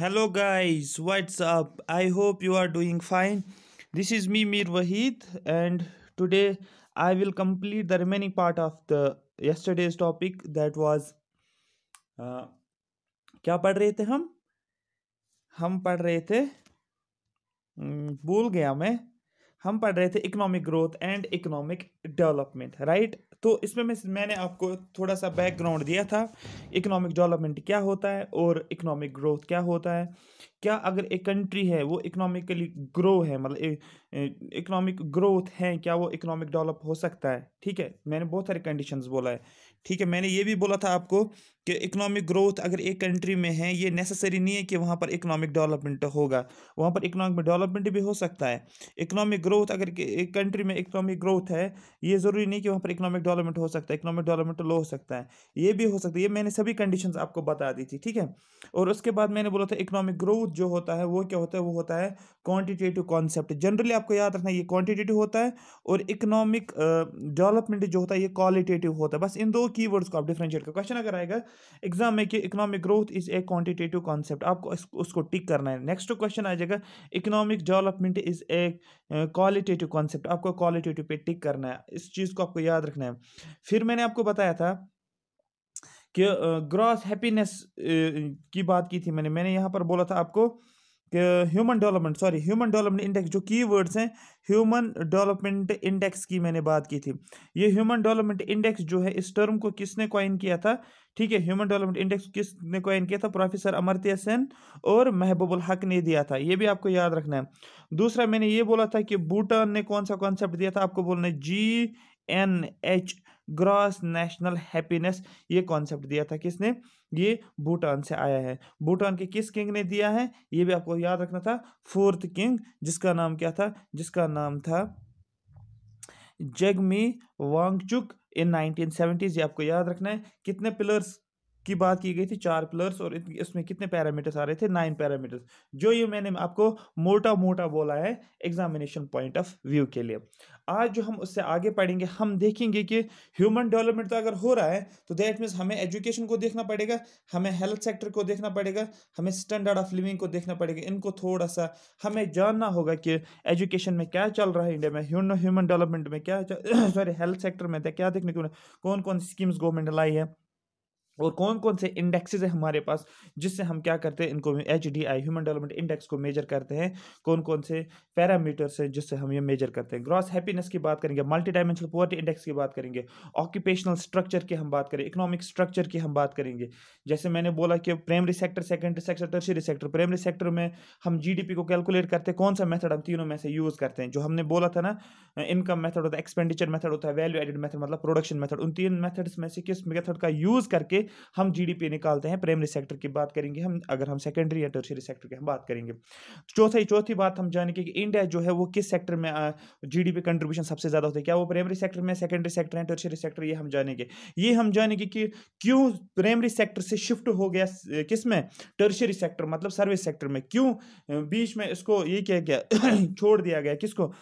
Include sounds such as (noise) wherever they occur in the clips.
hello guys what's up I hope you are doing fine this is me Mir Waheed and today I will complete the remaining part of the yesterday's topic that was क्या पढ़ रहे थे हम हम पढ़ रहे थे हम्म, भूल गया मैं हम पढ़ रहे थे economic growth and economic development right तो इसमें मैं मैंने आपको थोड़ा सा बैकग्राउंड दिया था इकोनॉमिक डेवलपमेंट क्या होता है और इकोनॉमिक ग्रोथ क्या होता है क्या अगर एक कंट्री है वो इकोनॉमिकली ग्रो है मतलब इकोनॉमिक ग्रोथ है क्या वो इकोनॉमिक डेवलप हो सकता है ठीक है मैंने बहुत सारे कंडीशंस बोला है ठीक है मैंने ये भी बोला था आपको कि इकोनॉमिक ग्रोथ अगर एक कंट्री में है ये नेसेसरी नहीं है कि वहाँ पर इकोनॉमिक डेवलपमेंट होगा वहाँ पर इकोनॉमिक डेवलपमेंट भी हो सकता है इकोनॉमिक ग्रोथ अगर एक कंट्री में इकोनॉमिक ग्रोथ है ये ज़रूरी नहीं कि वहाँ पर इकोनॉमिक डेवलपमेंट हो सकता है इकोनॉमिक डेवलपमेंट लो हो सकता है ये भी हो सकता है ये मैंने सभी कंडीशन आपको बता दी थी ठीक है और उसके बाद मैंने बोला था इकोनॉमिक ग्रोथ बहुत जो होता है वो क्या होता है वो होता है क्वांटिटेटिव कॉन्सेप्ट जनरली आपको याद रखना ये क्वांटिटेटिव होता है और इकोनॉमिक डेवलपमेंट जो होता है ये क्वालिटेटिव होता है बस इन दो कीवर्ड्स को आप डिफ्रेंशिएट कर क्वेश्चन अगर आएगा एग्जाम में कि economic growth is a quantitative concept आपको उसको टिक करना है नेक्स्ट क्वेश्चन आ जाएगा economic development is a qualitative concept आपको क्वालिटेटिव पे टिक करना है इस चीज़ को आपको याद रखना है फिर मैंने आपको बताया था कि ग्रॉस हैप्पीनेस की बात की थी मैंने मैंने यहाँ पर बोला था आपको कि human development sorry human development index जो की वर्ड्स हैं ह्यूमन डेवलपमेंट इंडेक्स की मैंने बात की थी ये ह्यूमन डेवलपमेंट इंडेक्स जो है इस टर्म को किसने कॉइन किया था ठीक है ह्यूमन डेवलपमेंट इंडेक्स किसने क्वाइन किया था प्रोफेसर अमर्त्य सेन और महबूबुल हक ने दिया था ये भी आपको याद रखना है दूसरा मैंने ये बोला था कि भूटान ने कौन सा कॉन्सेप्ट दिया था आपको बोलना G N H gross national happiness ये कॉन्सेप्ट दिया था किसने ये भूटान से आया है भूटान के किस किंग ने दिया है ये भी आपको याद रखना था फोर्थ किंग जिसका नाम क्या था जिसका नाम था जगमी वांगचुक इन 1970s ये आपको याद रखना है कितने पिलर्स की बात की गई थी चार पिलर्स और इसमें कितने पैरामीटर्स आ रहे थे नाइन पैरामीटर्स जो ये मैंने आपको मोटा मोटा बोला है एग्जामिनेशन पॉइंट ऑफ व्यू के लिए आज जो हम उससे आगे पढ़ेंगे हम देखेंगे कि ह्यूमन डेवलपमेंट तो अगर हो रहा है तो दैट मीन्स हमें एजुकेशन को देखना पड़ेगा हमें हेल्थ सेक्टर को देखना पड़ेगा हमें स्टैंडर्ड ऑफ लिविंग को देखना पड़ेगा इनको थोड़ा सा हमें जानना होगा कि एजुकेशन में क्या चल रहा है इंडिया में ह्यूमन डेवलपमेंट में क्या सॉरी हेल्थ सेक्टर में क्या देखने को कौन कौन स्कीम्स गवर्नमेंट लाई है और कौन कौन से इंडेक्सेस हैं हमारे पास जिससे हम क्या करते हैं इनको H D I human development index को मेजर करते हैं कौन कौन से पैरामीटर्स हैं जिससे हम ये मेजर करते हैं ग्रॉस हैप्पीनेस की बात करेंगे मल्टी डायमेंशनल पोवर्टी इंडेक्स की बात करेंगे ऑक्यूपेशनल स्ट्रक्चर की हम बात करें इकोनॉमिक स्ट्रक्चर की हम बात करेंगे जैसे मैंने बोला कि primary sector secondary sector tertiary sector primary sector में हम जी को कैलकुलेट करते हैं कौन सा मेथड हम तीनों में से यूज़ करते हैं जो हमने बोला था ना इनकम मेथड होता है एक्सपेंडिचर मेथड होता है वैल्यू एडेड मेथड मतलब प्रोडक्शन मेथड उन तीन मेथड्स में से किस मेथड का यूज़ करके हम जीडीपी निकालते हैं प्राइमरी सेक्टर की बात करेंगे हम अगर हम सेकेंडरी या टर्सरी सेक्टर की हम बात करेंगे चौथी चौथी बात हम जानेंगे कि इंडिया जो है वो किस सेक्टर में जी डी पी सबसे ज़्यादा होता है क्या वो प्राइमरी सेक्टर में सेकेंडरी सेक्टर है टर्सरी सेक्टर ये हम जानेंगे ये हम जानेंगे कि क्यों प्राइमरी सेक्टर से शिफ्ट हो गया किस में टर्शरी सेक्टर मतलब सर्विस सेक्टर में क्यों बीच में इसको ये क्या क्या (coughs) छोड़ दिया गया किसको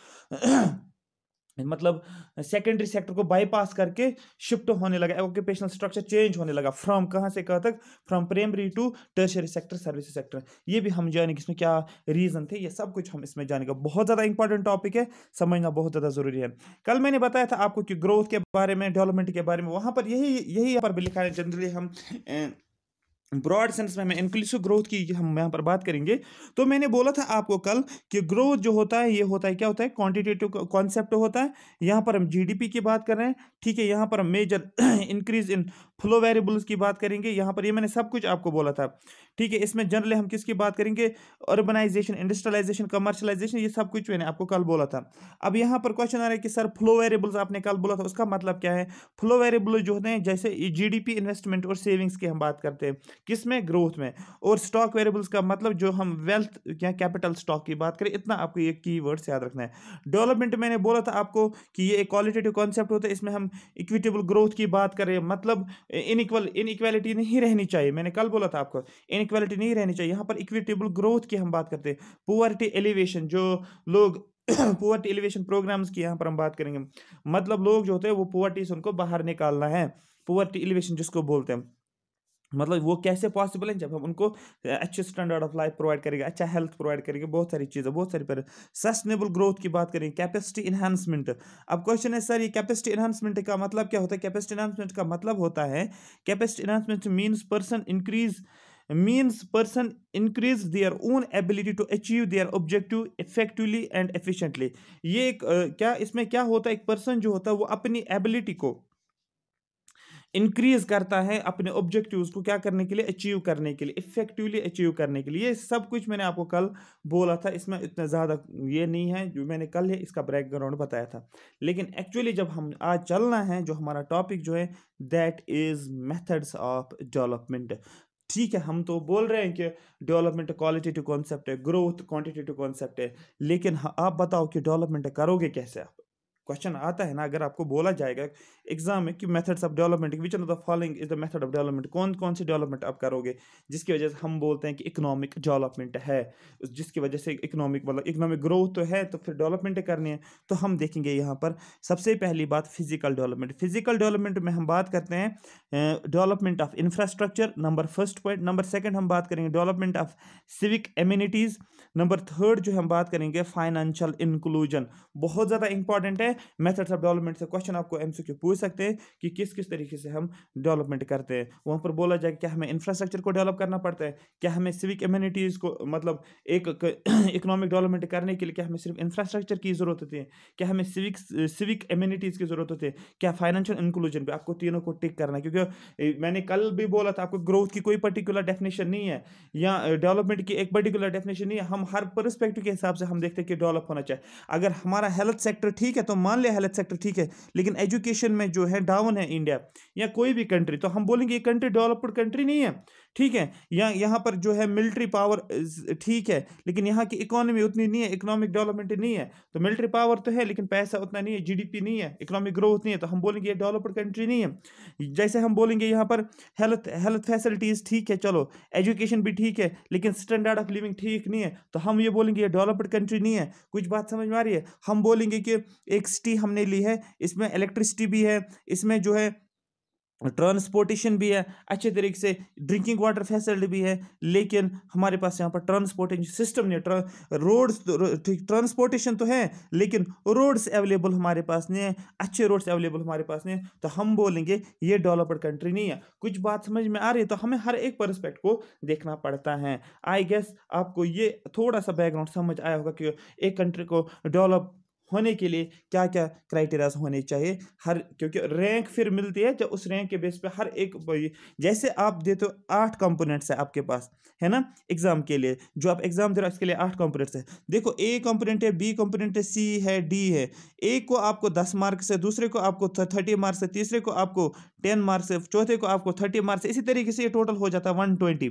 मतलब सेकेंडरी सेक्टर को बाईपास करके शिफ्ट होने लगा ऑक्यूपेशनल स्ट्रक्चर चेंज होने लगा फ्रॉम कहाँ से कहाँ तक from primary to tertiary sector service sector ये भी हम जानेंगे इसमें क्या रीज़न थे ये सब कुछ हम इसमें जानेंगे बहुत ज़्यादा इंपॉर्टेंट टॉपिक है समझना बहुत ज़्यादा ज़रूरी है कल मैंने बताया था आपको कि ग्रोथ के बारे में डेवलपमेंट के बारे में वहाँ पर यही यही यहाँ पर भी लिखा है जनरली हम ए, ब्रॉड सेंस में हमें इंक्लूसिव ग्रोथ की हम यहाँ पर बात करेंगे तो मैंने बोला था आपको कल कि ग्रोथ जो होता है ये होता है क्या होता है क्वांटिटेटिव कॉन्सेप्ट होता है यहाँ पर हम जीडीपी की बात कर रहे हैं ठीक है यहाँ पर हम major increase in flow variables की बात करेंगे यहाँ पर ये मैंने सब कुछ आपको बोला था ठीक है इसमें जनरली हम किसकी बात करेंगे अर्बनाइजेशन इंडस्ट्रियलाइजेशन कमर्शलाइजेशन ये सब कुछ मैंने आपको कल बोला था अब यहाँ पर क्वेश्चन आ रहा है कि सर फ्लो वेरिएबल्स आपने कल बोला था उसका मतलब क्या है फ्लो वेरिएबल जो होते हैं जैसे पी इन्वेस्टमेंट और सेविंग्स की हम बात करते हैं किस में ग्रोथ में और स्टॉक वेरिएबल्स का मतलब जो हम वेल्थ या कैपिटल स्टॉक की बात करें इतना आपको ये की याद रखना है डेवलपमेंट मैंने बोला था आपको कि ये एक क्वालिटेटिव कॉन्सेप्ट होता है इसमें हम इक्विटेबल ग्रोथ की बात करें मतलब इनक्वल इनइक्वालिटी नहीं रहनी चाहिए मैंने कल बोला था आपको इनक्वालिटी नहीं रहनी चाहिए यहाँ पर इक्विटेबल ग्रोथ की हम बात करते हैं पुअर्टी एलिवेशन जो लोग पुअर्टी एलिवेशन प्रोग्राम्स की यहाँ पर हम बात करेंगे मतलब लोग जो होते हैं वो पुअर्टी से उनको बाहर निकालना है पुअर्टी एलिवेशन जिसको बोलते हैं मतलब वो कैसे पॉसिबल है जब हम उनको अच्छे स्टैंडर्ड ऑफ लाइफ प्रोवाइड करेंगे अच्छा हेल्थ प्रोवाइड करेंगे बहुत सारी चीज़ें बहुत सारी पर सस्टेनेबल ग्रोथ की बात करें कैपेसिटी इन्हांसमेंट अब क्वेश्चन है सर ये कैपेसिटी इन्हांसमेंट का मतलब क्या होता है कैपेसिटी इन्हांसमेंट का मतलब होता है capacity enhancement means person increase means person increase their own ability to achieve their objective effectively and efficiently ये एक, क्या इसमें क्या होता है एक पर्सन जो होता है वो अपनी एबिलिटी को इंक्रीज करता है अपने ऑब्जेक्टिव्स को क्या करने के लिए अचीव करने के लिए इफेक्टिवली अचीव करने के लिए ये सब कुछ मैंने आपको कल बोला था इसमें इतना ज़्यादा ये नहीं है जो मैंने कल है इसका बैकग्राउंड बताया था लेकिन एक्चुअली जब हम आज चलना है जो हमारा टॉपिक जो है that is methods of development ठीक है हम तो बोल रहे हैं कि डेवलपमेंट क्वालिटेटिव कॉन्सेप्ट है ग्रोथ क्वांटिटेटिव कॉन्सेप्ट है लेकिन आप बताओ कि डेवलपमेंट करोगे कैसे आप क्वेश्चन आता है ना अगर आपको बोला जाएगा एग्जाम में कि methods of development which of the following is the method of development कौन कौन सी डेवलपमेंट आप करोगे जिसकी वजह से हम बोलते हैं कि इकोनॉमिक डेवलपमेंट है जिसकी वजह से इकोनॉमिक मतलब इकोनॉमिक ग्रोथ तो है तो फिर डेवलपमेंट करनी है तो हम देखेंगे यहाँ पर सबसे पहली बात फिजिकल डेवलपमेंट फिजिकल डेवलपमेंट में हम बात करते हैं development of infrastructure number first point number second हम बात करेंगे development of civic amenities number third जो हम बात करेंगे फाइनेंशियल इंक्लूजन बहुत ज़्यादा इंपॉर्टेंट है मेथड्स ऑफ डेवलपमेंट से क्वेश्चन आपको एम पूछ सकते हैं कि किस किस तरीके से हम डेवलपमेंट करते हैं वहाँ पर बोला जाए क्या हमें इंफ्रास्ट्रक्चर को डेवलप करना पड़ता है क्या हमें सिविक इम्यूनिटीज़ को मतलब एक इकोनॉमिक डेवलपमेंट करने के लिए क्या हमें सिर्फ इंफ्रास्ट्रक्चर की ज़रूरत होती है क्या हमें सिविक सिविक इम्यूनिटीज़ की ज़रूरत होती है क्या फाइनेंशियल इंक्लूजन पर आपको तीनों को टिक करना है क्योंकि मैंने कल भी बोला था आपको ग्रोथ की कोई पर्टिकुलर डेफिनेशन नहीं है या डेवलपमेंट की एक पर्टिकुलर डेफिनेशन नहीं है हम हर परस्पेक्टिव के हिसाब से हम देखते हैं कि डेवलप होना चाहिए अगर हमारा हेल्थ सेक्टर ठीक है तो मान लिया हेल्थ सेक्टर ठीक है लेकिन एजुकेशन में जो है डाउन है इंडिया या कोई भी कंट्री तो हम बोलेंगे ये कंट्री डेवलप्ड कंट्री नहीं है ठीक है या यहाँ पर जो है मिलिट्री पावर ठीक है लेकिन यहाँ की इकोनॉमी उतनी नहीं है इकोनॉमिक डेवलपमेंट नहीं है तो मिलिट्री पावर तो है लेकिन पैसा उतना नहीं है जीडीपी नहीं है इकोनॉमिक ग्रोथ नहीं है तो हम बोलेंगे ये डेवलप्ड कंट्री नहीं है जैसे हम बोलेंगे यहाँ पर हेल्थ हेल्थ फैसिलिटीज़ ठीक है चलो एजुकेशन भी ठीक है लेकिन स्टैंडर्ड ऑफ लिविंग ठीक नहीं है तो हम ये बोलेंगे ये डेवलप्ड कंट्री नहीं है कुछ बात समझ में आ रही है हम बोलेंगे कि एक इलेक्ट्रिसिटी हमने ली है इसमें इलेक्ट्रिसिटी भी है इसमें जो है ट्रांसपोर्टेशन भी है अच्छे तरीके से ड्रिंकिंग वाटर फैसिलिटी भी है लेकिन हमारे पास यहाँ पर ट्रांसपोर्टेशन सिस्टम नहीं ट्रा, रोड्स ट्रांसपोर्टेशन तो, तो है लेकिन रोड्स अवेलेबल हमारे पास नहीं है अच्छे रोड्स अवेलेबल हमारे पास नहीं है तो हम बोलेंगे ये डेवलप्ड कंट्री नहीं है कुछ बात समझ में आ रही है तो हमें हर एक परस्पेक्ट को देखना पड़ता है आई गेस आपको ये थोड़ा सा बैकग्राउंड समझ आया होगा कि एक कंट्री को डेवलप होने के लिए क्या क्या क्राइटेरियाज होने चाहिए हर क्योंकि रैंक फिर मिलती है तो उस रैंक के बेस पे हर एक जैसे आप देते हो आठ कंपोनेंट्स है आपके पास है ना एग्ज़ाम के लिए जो आप एग्ज़ाम दे रहे हो इसके लिए आठ कंपोनेंट्स है देखो ए कंपोनेंट है बी कंपोनेंट है सी है डी है ए को आपको दस मार्क्स है दूसरे को आपको थर्टी मार्क्स है तीसरे को आपको टेन मार्क्स है चौथे को आपको थर्टी मार्क्स इसी तरीके से ये टोटल हो जाता है वन ट्वेंटी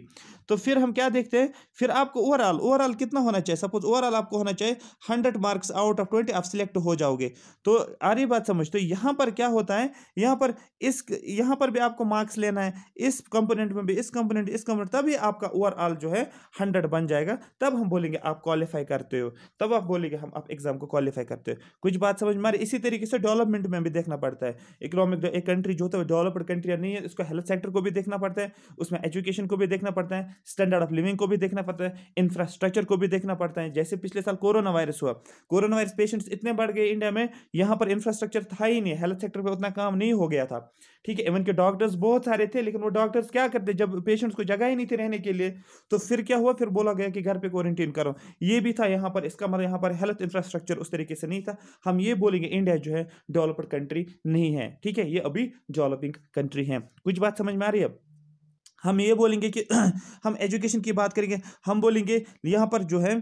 तो फिर हम क्या देखते हैं फिर आपको ओवरऑल ओवरऑल कितना होना चाहिए सपोज ओवरऑल आपको होना चाहिए hundred marks out of twenty आप सिलेक्ट हो जाओगे तो आ रही बात समझ तो यहाँ पर क्या होता है यहाँ पर इस यहाँ पर भी आपको मार्क्स लेना है इस कंपोनेंट में भी इस कंपोनेंट इस कंपोनेंट तभी आपका ओवरऑल जो है हंड्रेड बन जाएगा तब हम बोलेंगे आप क्वालिफाई करते हो तब आप बोलेंगे हम आप एग्जाम को क्वालिफाई करते हो कुछ बात समझ मारे इसी तरीके से डेवलपमेंट में भी देखना पड़ता है इकोनॉमिक एक कंट्री जो होता है डेवलप्ड कंट्री नहीं है उसको हेल्थ सेक्टर को भी देखना पड़ता है उसमें एजुकेशन को भी देखना पड़ता है स्टैंडर्ड ऑफ लिविंग को भी देखना पड़ता है इंफ्रास्ट्रक्चर को भी देखना पड़ता है जैसे पिछले साल कोरोना वायरस हुआ कोरोना वायरस पेशेंट्स इतने बढ़ गए इंडिया में यहाँ पर इंफ्रास्ट्रक्चर था ही नहीं हेल्थ सेक्टर पर उतना काम नहीं हो गया था ठीक है इवन के डॉक्टर्स बहुत सारे थे लेकिन वो डॉक्टर्स क्या करते जब पेशेंट्स को जगह ही नहीं थी रहने के लिए तो फिर क्या हुआ फिर बोला गया कि घर पर क्वारंटीन करो ये भी था यहाँ पर इसका मतलब यहाँ पर हेल्थ इंफ्रास्ट्रक्चर उस तरीके से नहीं था हम ये बोलेंगे इंडिया जो है डेवलप्ड कंट्री नहीं है ठीक है ये अभी डेवलपिंग कंट्री है कुछ बात समझ में आ रही है हम ये बोलेंगे कि (clears throat) हम एजुकेशन की बात करेंगे हम बोलेंगे यहाँ पर जो है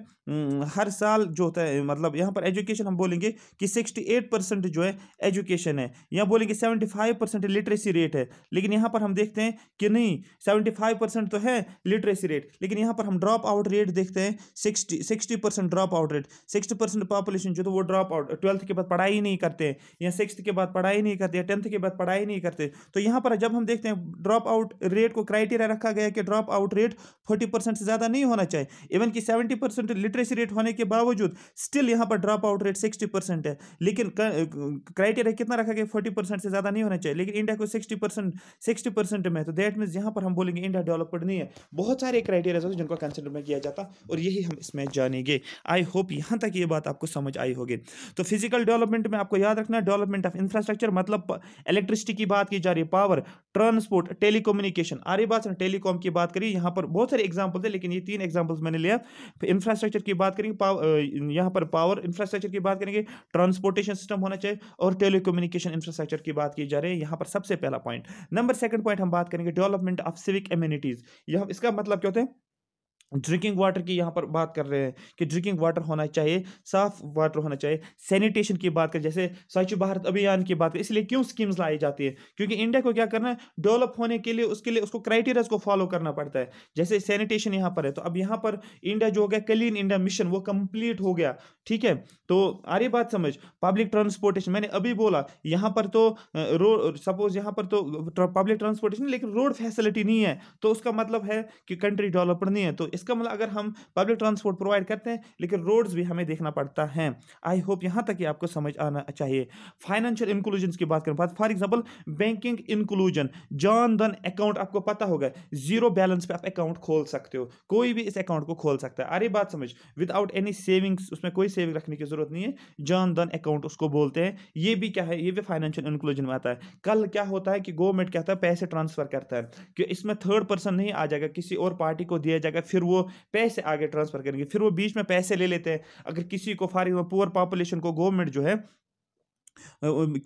हर साल जो होता है मतलब यहाँ पर एजुकेशन हम बोलेंगे कि सिक्सटी एट परसेंट जो है एजुकेशन है यहाँ बोलेंगे seventy five percent literacy rate है लेकिन यहाँ पर हम देखते हैं कि नहीं सेवेंटी फाइव परसेंट तो है लिटरेसी रेट लेकिन यहाँ पर हम ड्रॉप आउट रेट देखते हैं sixty sixty percent drop out rate sixty percent population जो तो वो ड्रॉप आउट ट्वेल्थ के बाद पढ़ाई नहीं करते हैं या सिक्स के बाद पढ़ाई नहीं करते या टेंथ के बाद पढ़ाई नहीं करते तो यहाँ पर जब हम देखते हैं ड्रॉप आउट रेट को क्राइटेरिया रखा गया कि drop out rate forty percent से ज़्यादा नहीं होना चाहिए इवन कि सेवेंटी परसेंट लिटरेसी रेट होने के बावजूद स्टिल यहाँ पर drop out rate sixty percent है लेकिन क्राइटेरिया कितना रखा गया फोर्टी परसेंट से ज़्यादा नहीं होना चाहिए लेकिन इंडिया को सिक्सटी परसेंट सिक्सटी परसेंट में तो दैट मीन यहाँ पर हम बोलेंगे इंडिया डेवलप्ड नहीं है बहुत सारे क्राइटेरिया होते जिनको कंसिडर में किया जाता और यही हम इसमें जानेंगे आई होप यहाँ तक ये बात आपको समझ आई होगी तो फिजिकल डेवलपमेंट में आपको याद रखना डेवलपमेंट ऑफ इंफ्रास्ट्रक्चर मतलब इलेक्ट्रिसिटी की बात की जा रही है पावर ट्रांसपोर्ट टेलीकोम्युनिकेशन आ रही बात टेलीकॉम की बात करिए यहाँ पर बहुत सारे एग्जाम्पल्स है लेकिन ये तीन एग्जाम्पल्स मैंने लिया इंफ्रास्ट्रक्चर की बात करेंगे यहाँ पर पावर इंफ्रास्ट्रक्चर की बात करेंगे ट्रांसपोर्टेशन सिस्टम होना चाहिए और टेलीकम्युनिकेशन इंफ्रास्ट्रक्चर की बात की जा रही है यहाँ पर सबसे पहला पॉइंट नंबर सेकंड पॉइंट हम बात करेंगे डेवलपमेंट ऑफ सिविक एम्यूनिटीज़ यहाँ इसका मतलब क्या होता है ड्रिंकिंग वाटर की यहाँ पर बात कर रहे हैं कि ड्रिंकिंग वाटर होना चाहिए साफ वाटर होना चाहिए सैनिटेशन की बात करें जैसे स्वच्छ भारत अभियान की बात करें इसलिए क्यों स्कीम्स लाई जाती है क्योंकि इंडिया को क्या करना है डेवलप होने के लिए उसके लिए उसको क्राइटेरियाज को फॉलो करना पड़ता है जैसे सैनिटेशन यहाँ पर है तो अब यहाँ पर इंडिया जो हो गया क्लीन इंडिया मिशन वो कंप्लीट हो गया ठीक है तो आ रही बात समझ पब्लिक ट्रांसपोर्टेशन मैंने अभी बोला यहाँ पर तो रोड सपोज यहाँ पर तो पब्लिक ट्रांसपोर्टेशन लेकिन रोड फैसिलिटी नहीं है तो उसका मतलब है कि कंट्री डेवलपड नहीं है तो इस इसका मतलब अगर हम पब्लिक ट्रांसपोर्ट प्रोवाइड करते हैं लेकिन रोड्स भी हमें देखना पड़ता है आई होप यहाँ तक ही आपको समझ आना चाहिए फाइनेंशियल इंक्लूजन की बात करें फॉर एग्जाम्पल बैंकिंग इंक्लूजन जान धन अकाउंट आपको पता होगा जीरो बैलेंस पर आप अकाउंट खोल सकते हो कोई भी इस अकाउंट को खोल सकता है अरे बात समझ विदाउट एनी सेविंग्स उसमें कोई सेविंग रखने की जरूरत नहीं है जान धन अकाउंट उसको बोलते हैं ये भी क्या है ये भी फाइनेंशियल इंक्लूजन में आता है कल क्या होता है कि गवर्नमेंट क्या होता है पैसे ट्रांसफर करता है कि इसमें थर्ड पर्सन नहीं आ जाएगा किसी और पार्टी को दिया जाएगा फिर वो पैसे आगे ट्रांसफ़र करेंगे फिर वो बीच में पैसे ले लेते हैं अगर किसी को फॉर पुअर पॉपुलेशन को गवर्नमेंट जो है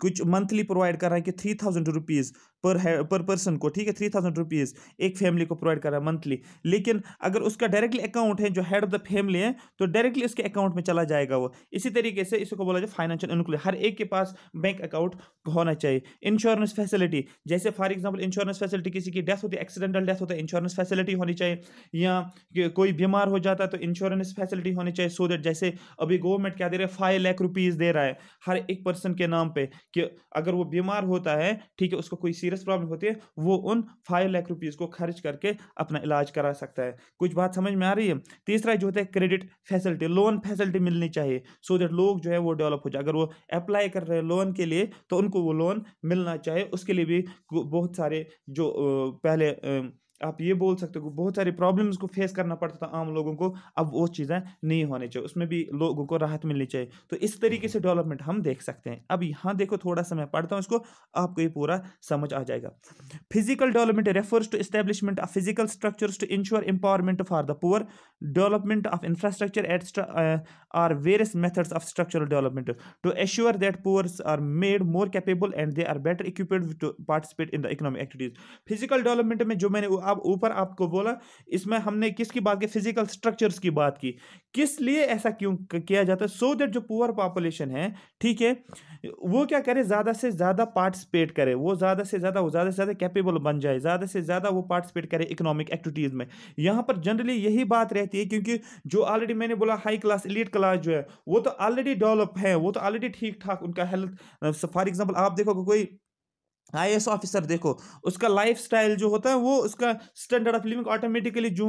कुछ मंथली प्रोवाइड कर रहा है कि थ्री थाउजेंड रुपीज़ पर है पर पर्सन को ठीक है थ्री थाउजेंड रुपीज़ एक फैमिली को प्रोवाइड कर रहा है मंथली लेकिन अगर उसका डायरेक्टली अकाउंट है जो हेड ऑफ द फैमिली है तो डायरेक्टली उसके अकाउंट में चला जाएगा वो इसी तरीके से इसको बोला जाए फाइनेंशियल इंक्लूजन हर एक के पास बैंक अकाउंट होना चाहिए इंश्योरेंस फैसिलिटी जैसे फॉर एग्जाम्पल इंश्योरेंस फैसिलिटी किसी की डेथ होती है एक्सीडेंटल डेथ होता है इंश्योरेंस फैसिलिटी होनी चाहिए या कोई बीमार हो जाता है तो इंश्योरेंस फैसिलिटी होनी चाहिए सो दैट जैसे अभी गवर्नमेंट क्या दे रहा है फाइव लाख रुपीज़ दे रहा है हर एक पर्सन के नाम पर कि अगर वो बीमार होता है ठीक है उसको कोई सीरियस प्रॉब्लम होती है वो उन फाइव लाख रुपीज़ को खर्च करके अपना इलाज करा सकता है कुछ बात समझ में आ रही है तीसरा जो होता है क्रेडिट फैसिलिटी लोन फैसिलिटी मिलनी चाहिए सो देट दैट लोग जो है वो डेवलप हो जाए अगर वो अप्लाई कर रहे हैं लोन के लिए तो उनको वो लोन मिलना चाहिए उसके लिए भी बहुत सारे जो पहले आप ये बोल सकते हो बहुत सारी प्रॉब्लम्स को फेस करना पड़ता था आम लोगों को अब वो चीज़ें नहीं होनी चाहिए उसमें भी लोगों को राहत मिलनी चाहिए तो इस तरीके से डेवलपमेंट हम देख सकते हैं अब यहाँ देखो थोड़ा सा मैं पढ़ता हूँ इसको आपको ये पूरा समझ आ जाएगा physical development refers to establishment of physical structures to insure empowerment for the poor development of infrastructure at are various methods of structural development to assure that poors are made more capable and they are better equipped to participate in the economic activities physical development में जो मैंने अब ऊपर आपको बोला इसमें हमने किसकी बात की फिजिकल स्ट्रक्चर्स की बात की किस लिए ऐसा क्यों किया जाता है सो so दैट जो पुअर पॉपुलेशन है ठीक है वो क्या करे ज़्यादा से ज़्यादा पार्टिसिपेट करे वो ज़्यादा से ज़्यादा वो ज़्यादा से ज़्यादा कैपेबल बन जाए ज़्यादा से ज़्यादा वो पार्टिसिपेट करे इकोनॉमिक एक्टिविटीज़ में यहाँ पर जनरली यही बात रहती है क्योंकि जो ऑलरेडी मैंने बोला हाई क्लास एलिट क्लास जो है वो तो ऑलरेडी डेवलप है वो तो ऑलरेडी ठीक ठाक उनका हेल्थ फॉर एग्जाम्पल आप देखोगे कोई आई ऑफिसर देखो उसका लाइफ स्टाइल जो होता है वो उसका स्टैंडर्ड ऑफ लिविंग ऑटोमेटिकली जो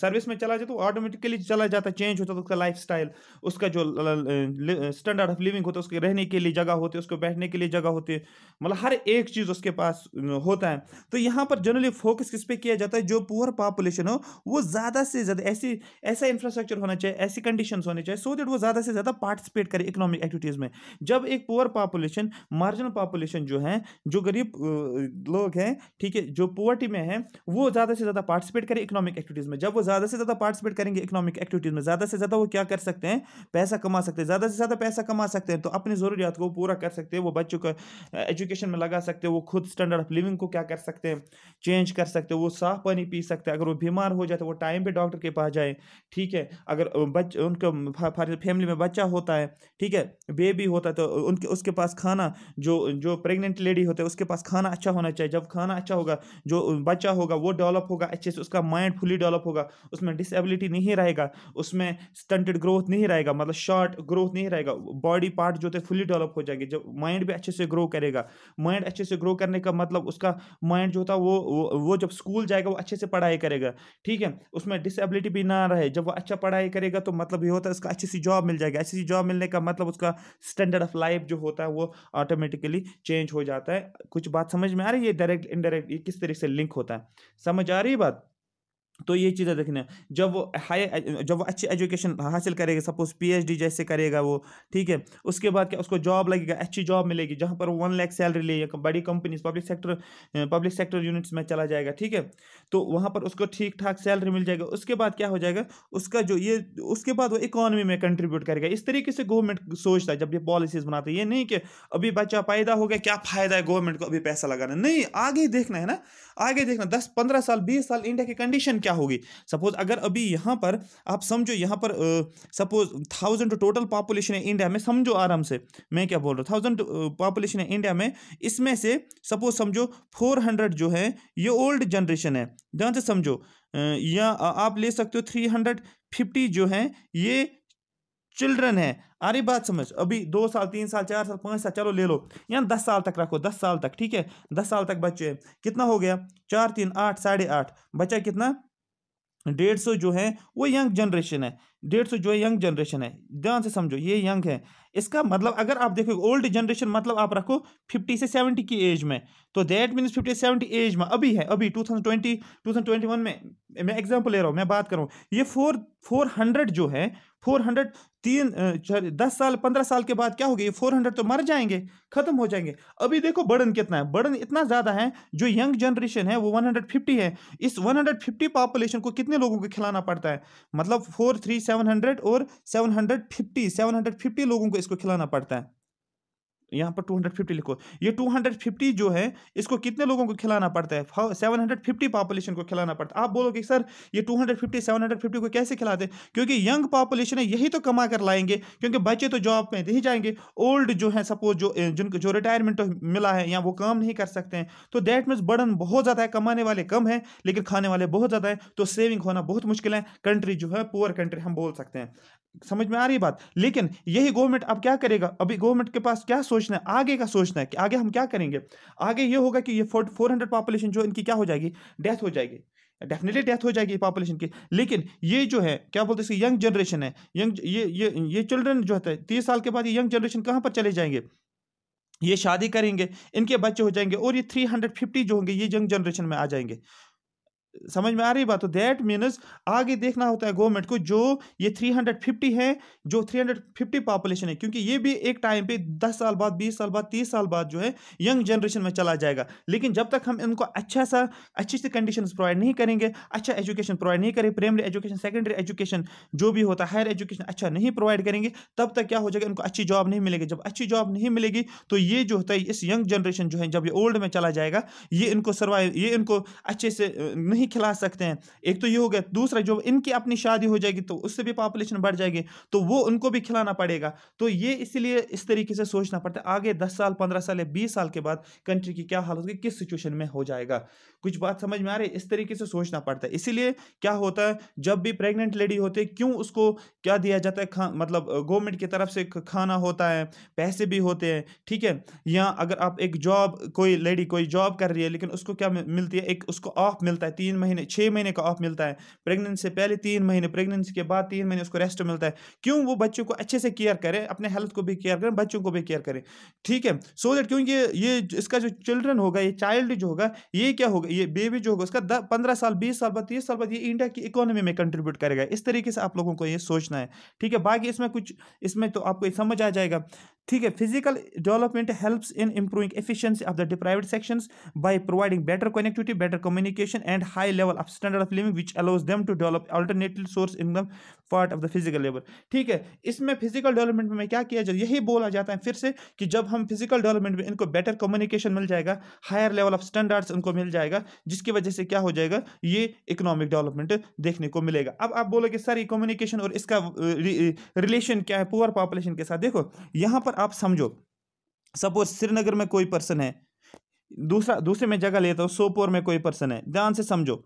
सर्विस में तो चला जाता है वो ऑटोमेटिकली चला जाता है चेंज होता है तो उसका लाइफ स्टाइल उसका जो स्टैंडर्ड ऑफ लिविंग होता है उसके रहने के लिए जगह होती है उसको बैठने के लिए जगह होती है मतलब हर एक चीज़ उसके पास होता है तो यहाँ पर जनरली फोकस किस पे किया जाता है जो पुअर पॉपुलेशन हो वो ज़्यादा से ज़्यादा ऐसी ऐसा इंफ्रास्ट्रक्चर होना चाहिए ऐसी कंडीशन होनी चाहिए सो देट वो ज़्यादा से ज़्यादा पार्टिसिपेट करे इकोनॉमिक एक्टिविटीज़ में जब एक पुअर पॉपुलेशन मार्जिनल पॉपुलेशन जो है जो गरीब लोग हैं ठीक है जो पोवर्टी में हैं वो ज़्यादा से ज़्यादा पार्टिसिपेट करें इकोनॉमिक एक्टिविटीज़ में जब वो ज़्यादा से ज़्यादा पार्टिसिपेट करेंगे इकोनॉमिक एक्टिविटीज़ में ज़्यादा से ज़्यादा वो क्या कर सकते हैं पैसा कमा सकते हैं ज़्यादा से ज़्यादा पैसा कमा सकते हैं तो अपनी ज़रूरियात को पूरा कर सकते हैं वो बच्चों का एजुकेशन में लगा सकते हैं वो खुद स्टैंडर्ड ऑफ लिविंग को क्या कर सकते हैं चेंज कर सकते हैं वो साफ पानी पी सकते हैं अगर वो बीमार हो जाए तो वो टाइम पर डॉक्टर के पास जाए ठीक है अगर बच उनके फैमिली में बच्चा होता है ठीक है बेबी होता है तो उनके उसके पास खाना जो जो प्रेगनेंट लेडी होती होता है उसके पास खाना अच्छा होना चाहिए जब खाना अच्छा होगा जो बच्चा होगा वो डेवलप होगा अच्छे से उसका माइंड फुली डेवलप होगा उसमें डिसेबिलिटी नहीं रहेगा उसमें स्टंटेड ग्रोथ नहीं रहेगा मतलब शॉर्ट ग्रोथ नहीं रहेगा बॉडी पार्ट जो थे फुली डेवलप हो जाएगी जब माइंड भी अच्छे से ग्रो करेगा माइंड अच्छे से ग्रो करने का मतलब उसका माइंड जो है वो वो जब स्कूल जाएगा वो अच्छे से पढ़ाई करेगा ठीक है उसमें डिसेबिलिटी भी ना रहे जब वो अच्छा पढ़ाई करेगा तो मतलब ये होता है उसका अच्छी सी जॉब मिल जाएगी अच्छी सी जॉब मिलने का मतलब उसका स्टैंडर्ड ऑफ लाइफ जो होता है वो ऑटोमेटिकली चेंज हो जाता है कुछ बात समझ में आ रही है डायरेक्ट इनडायरेक्ट ये किस तरीके से लिंक होता है समझ आ रही है बात तो ये चीज़ें देखना जब वो हाई जब वो अच्छी एजुकेशन हासिल करेगा सपोज पीएचडी जैसे करेगा वो ठीक है उसके बाद क्या उसको जॉब लगेगा अच्छी जॉब मिलेगी जहाँ पर वन लैख सैलरी ले या बड़ी companies public sector public sector units में चला जाएगा ठीक है तो वहाँ पर उसको ठीक ठाक सैलरी मिल जाएगा उसके बाद क्या हो जाएगा उसका जो ये उसके बाद वो इकॉनमी में कंट्रीब्यूट करेगा इस तरीके से गवर्नमेंट सोचता है जब ये पॉलिसीज बनाती है ये नहीं कि अभी बच्चा पैदा हो गया क्या फ़ायदा है गवर्नमेंट को अभी पैसा लगाना नहीं आगे देखना है ना आगे देखना दस पंद्रह साल बीस साल इंडिया की कंडीशन क्या क्या होगी सपोज अगर अभी यहाँ पर आप समझो यहाँ पर सपोज थाउजेंड टोटल पॉपुलेशन है इंडिया में समझो आराम से मैं क्या बोल रहा हूँ थाउजेंड पॉपुलेशन है इंडिया में इसमें से सपोज समझो फोर हंड्रेड जो है ये ओल्ड जनरेशन है ध्यान से समझो या आप ले सकते हो थ्री हंड्रेड फिफ्टी जो है ये चिल्ड्रन है अरे बात समझ अभी दो साल तीन साल चार साल पाँच साल चलो ले लो यहाँ दस साल तक रखो दस साल तक ठीक है दस साल तक बच्चे कितना हो गया चार तीन आठ साढ़े आठ बच्चा कितना डेढ़ सौ जो है वो यंग जनरेशन है डेढ़ सौ जो है यंग जनरेशन है ध्यान से समझो ये यंग है इसका मतलब अगर आप देखो ओल्ड जनरेशन मतलब आप रखो फिफ्टी से सेवेंटी की एज में तो that means fifty seventy age में अभी है अभी two thousand twenty two thousand twenty one में मैं एग्जाम्पल ले रहा हूँ मैं बात कर रहा हूँ ये फोर फोर हंड्रेड जो है फोर हंड्रेड तीन दस साल पंद्रह साल के बाद क्या हो ये फोर हंड्रेड तो मर जाएंगे खत्म हो जाएंगे अभी देखो बर्डन कितना है बर्डन इतना ज़्यादा है जो यंग जनरेशन है वो वन हंड्रेड फिफ्टी है इस वन हंड्रेड फिफ्टी पॉपुलेशन को कितने लोगों को खिलाना पड़ता है मतलब फोर थ्री सेवन हंड्रेड और seven hundred fifty seven hundred fifty लोगों को इसको खिलाना पड़ता है यहाँ पर 250 लिखो ये 250 जो है इसको कितने लोगों को खिलाना पड़ता है 750 पॉपुलेशन को खिलाना पड़ता है आप बोलोगे सर ये 250 750 को कैसे खिलाते हैं क्योंकि यंग पॉपुलेशन है यही तो कमा कर लाएंगे क्योंकि बच्चे तो जॉब में नहीं जाएंगे ओल्ड जो है सपोज जो जिनको जो रिटायरमेंट तो मिला है या वो काम नहीं कर सकते हैं तो दैट मीन्स बर्डन बहुत ज़्यादा है कमाने वाले कम है लेकिन खाने वाले बहुत ज़्यादा है तो सेविंग होना बहुत मुश्किल है कंट्री जो है पुअर कंट्री हम बोल सकते हैं समझ में आ रही बात लेकिन यही गवर्नमेंट अब क्या करेगा अभी गवर्नमेंट के पास क्या सोच सोचना है आगे का सोचना है कि आगे हम क्या करेंगे आगे ये होगा कि ये फोर हंड्रेड पॉपुलेशन जो इनकी क्या हो जाएगी डेथ हो जाएगी डेफिनेटली डेथ हो जाएगी पॉपुलेशन की लेकिन ये जो है क्या बोलते हैं यंग जनरेशन है यंग ये ये ये चिल्ड्रन जो है तीस साल के बाद ये यंग जनरेशन कहाँ पर चले जाएंगे ये शादी करेंगे इनके बच्चे हो जाएंगे और ये 350 जो होंगे ये यंग जनरेशन में आ जाएंगे समझ में आ रही बात तो दैट मीन्स आगे देखना होता है गवर्नमेंट को जो ये 350 है जो 350 पॉपुलेशन है क्योंकि ये भी एक टाइम पे 10 साल बाद 20 साल बाद 30 साल बाद जो है यंग जनरेशन में चला जाएगा लेकिन जब तक हम इनको अच्छा सा अच्छी सी कंडीशन प्रोवाइड नहीं करेंगे अच्छा एजुकेशन प्रोवाइड नहीं करेंगे प्राइमरी एजुकेशन सेकेंडरी एजुकेशन जो भी होता है हायर एजुकेशन अच्छा नहीं प्रोवाइड करेंगे तब तक क्या हो जाएगा इनको अच्छी जॉब नहीं मिलेगी जब अच्छी जॉब नहीं मिलेगी तो ये जो होता है इस यंग जनरेशन जो है जब ये ओल्ड में चला जाएगा ये इनको सर्वाइव ये इनको अच्छे से नहीं नहीं खिला सकते हैं एक तो ये हो गया दूसरा जो इनकी अपनी शादी हो जाएगी तो उससे भी पॉपुलेशन बढ़ जाएगी तो वो उनको भी खिलाना पड़ेगा तो ये इसलिए इस तरीके से सोचना पड़ता है आगे दस साल पंद्रह साल या बीस साल के बाद कंट्री की क्या हालत होगी किस सिचुएशन में हो जाएगा कुछ बात समझ में आ रही है इस तरीके से सोचना पड़ता है इसीलिए क्या होता है जब भी प्रेग्नेंट लेडी होती है क्यों उसको क्या दिया जाता है खा मतलब गवर्नमेंट की तरफ से खाना होता है पैसे भी होते हैं ठीक है या अगर आप एक जॉब कोई लेडी कोई जॉब कर रही है लेकिन उसको क्या मिलती है एक उसको ऑफ मिलता है तीन महीने छः महीने का ऑफ मिलता है प्रेगनेंसी से पहले तीन महीने प्रेगनेंसी के बाद तीन महीने उसको रेस्ट मिलता है क्यों वो बच्चों को अच्छे से केयर करें अपने हेल्थ को भी केयर करें बच्चों को भी केयर करें ठीक है सो देट दैट क्योंकि ये इसका जो चिल्ड्रन होगा ये चाइल्ड जो होगा ये क्या होगा ये बेबी जो होगा उसका पंद्रह साल बीस साल बाद तीस साल बाद ये इंडिया की इकोनॉमी में कंट्रीब्यूट करेगा इस तरीके से आप लोगों को ये सोचना है ठीक है बाकी इसमें कुछ इसमें तो आपको समझ आ जाएगा ठीक है physical development helps in improving efficiency of the deprived sections by providing better connectivity better communication and high level of standard of living which allows them to develop alternative source income part of the physical labour ठीक है इसमें physical development में क्या किया जाए यही बोला जाता है फिर से कि जब हम फिजिकल डेवलपमेंट में इनको बेटर कम्युनिकेशन मिल जाएगा हायर लेवल ऑफ स्टैंडर्ड्स उनको मिल जाएगा जिसकी वजह से क्या हो जाएगा ये इकोनॉमिक डेवलपमेंट देखने को मिलेगा अब आप बोलोगे सर ये कम्युनिकेशन और इसका रिलेशन क्या है पुअर पॉपुलेशन के साथ देखो यहाँ पर पर आप समझो सपोज श्रीनगर में कोई पर्सन है दूसरा दूसरे में जगह लेता तो हूँ सोपोर में कोई पर्सन है ध्यान से समझो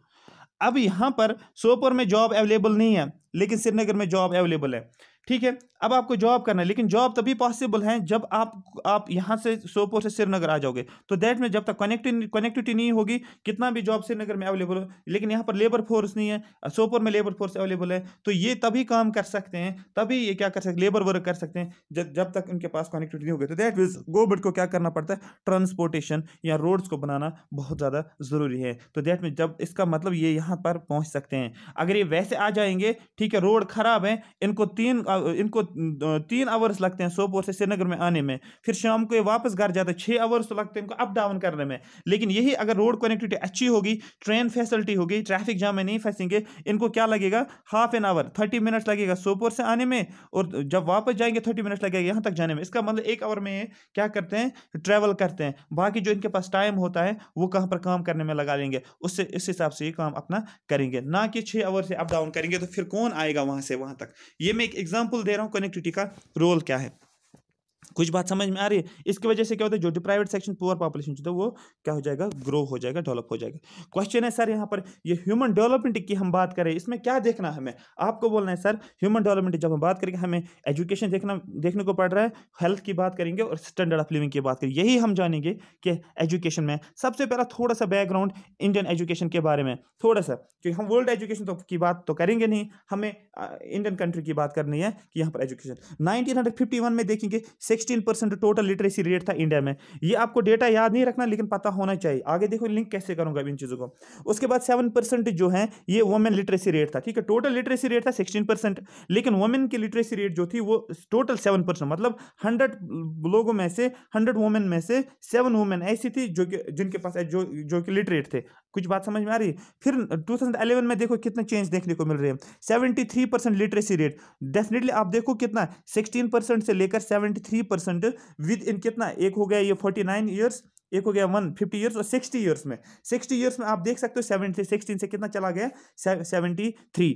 अब यहाँ पर सोपोर में जॉब अवेलेबल नहीं है लेकिन श्रीनगर में जॉब अवेलेबल है ठीक है अब आपको जॉब करना है लेकिन जॉब तभी पॉसिबल है जब आप आप यहाँ से सोपोर से श्रीनगर आ जाओगे तो दैट में जब तक कनेक्टिव कनेक्टिविटी नहीं होगी कितना भी जॉब श्रीनगर में अवेलेबल हो लेकिन यहाँ पर लेबर फोर्स नहीं है सोपोर में लेबर फोर्स अवेलेबल है तो ये तभी काम कर सकते हैं तभी ये क्या कर सकते लेबर वर्क कर सकते हैं जब जब तक उनके पास कनेक्टिविटी होगी तो दैट मीन्स गवर्नमेंट को क्या करना पड़ता है ट्रांसपोर्टेशन या रोड्स को बनाना बहुत ज़्यादा ज़रूरी है तो दैट मीन जब इसका मतलब ये यहाँ पर पहुँच सकते हैं अगर ये वैसे आ जाएंगे ठीक है रोड खराब है इनको तीन का इनको तीन आवर्स लगते हैं सोपोर से श्रीनगर में आने में फिर शाम को ये वापस घर जाते हैं छः आवर्स तो लगते हैं इनको अप डाउन करने में लेकिन यही अगर रोड कनेक्टिविटी अच्छी होगी ट्रेन फैसिलिटी होगी ट्रैफिक जाम में नहीं फंसेंगे इनको क्या लगेगा half an hour thirty minutes लगेगा सोपोर से आने में और जब वापस जाएंगे थर्टी मिनट्स लगेगा यहाँ तक जाने में इसका मतलब एक आवर में क्या करते हैं ट्रैवल करते हैं बाकी जो इनके पास टाइम होता है वो कहाँ पर काम करने में लगा लेंगे उससे इस हिसाब से ये काम अपना करेंगे ना कि छः आवर से अप डाउन करेंगे तो फिर कौन आएगा वहाँ से वहाँ तक ये मैं एक एग्जाम एग्जाम्पल दे रहा हूँ कनेक्टिविटी का रोल क्या है कुछ बात समझ में आ रही है इसकी वजह से क्या होता है जो प्राइवेट सेक्शन पुअर पॉपुलेशन जो है वो क्या हो जाएगा ग्रो हो जाएगा डेवलप हो जाएगा क्वेश्चन है सर यहाँ पर ये ह्यूमन डेवलपमेंट की हम बात करें इसमें क्या देखना हमें आपको बोलना है सर ह्यूमन डेवलपमेंट जब हम बात करेंगे हमें एजुकेशन देखना देखने को पड़ रहा है हेल्थ की बात करेंगे और स्टैंडर्ड ऑफ लिविंग की बात करेंगे यही हम जानेंगे कि एजुकेशन में सबसे पहला थोड़ा सा बैकग्राउंड इंडियन एजुकेशन के बारे में थोड़ा सा क्योंकि हम वर्ल्ड एजुकेशन तो की बात तो करेंगे नहीं हमें इंडियन कंट्री की बात करनी है कि यहाँ पर एजुकेशन नाइनटीन में देखेंगे sixteen percent total literacy rate था इंडिया में ये आपको डेटा याद नहीं रखना लेकिन पता होना चाहिए आगे देखो लिंक कैसे करूंगा इन चीज़ों को उसके बाद सेवन परसेंट जो है ये वोमेन लिटरेसी रेट था ठीक है टोटल लिटरेसी रेट था सिक्सटीन परसेंट लेकिन वोमेन की लिटरेसी रेट जो थी वो टोटल सेवन परसेंट मतलब हंड्रेड लोगों में से हंड्रेड वोमेन में से सेवन वोमेन ऐसी थी जो कि जिनके पास जो जो कि लिटरेट थे कुछ बात समझ में आ रही है फिर 2011 में देखो कितना चेंज देखने को मिल रहे हैं 73 परसेंट लिटरेसी रेट डेफिनेटली आप देखो कितना 16 परसेंट से लेकर 73 परसेंट विद इन कितना एक हो गया ये 49 नाइन ईयर्स एक हो गया वन फिफ्टी ईयर्स और सिक्सटी ईयर्स में सिक्सटी ईयर्स में आप देख सकते हो सेवेंटी सिक्सटीन से कितना चला गया सेवेंटी थ्री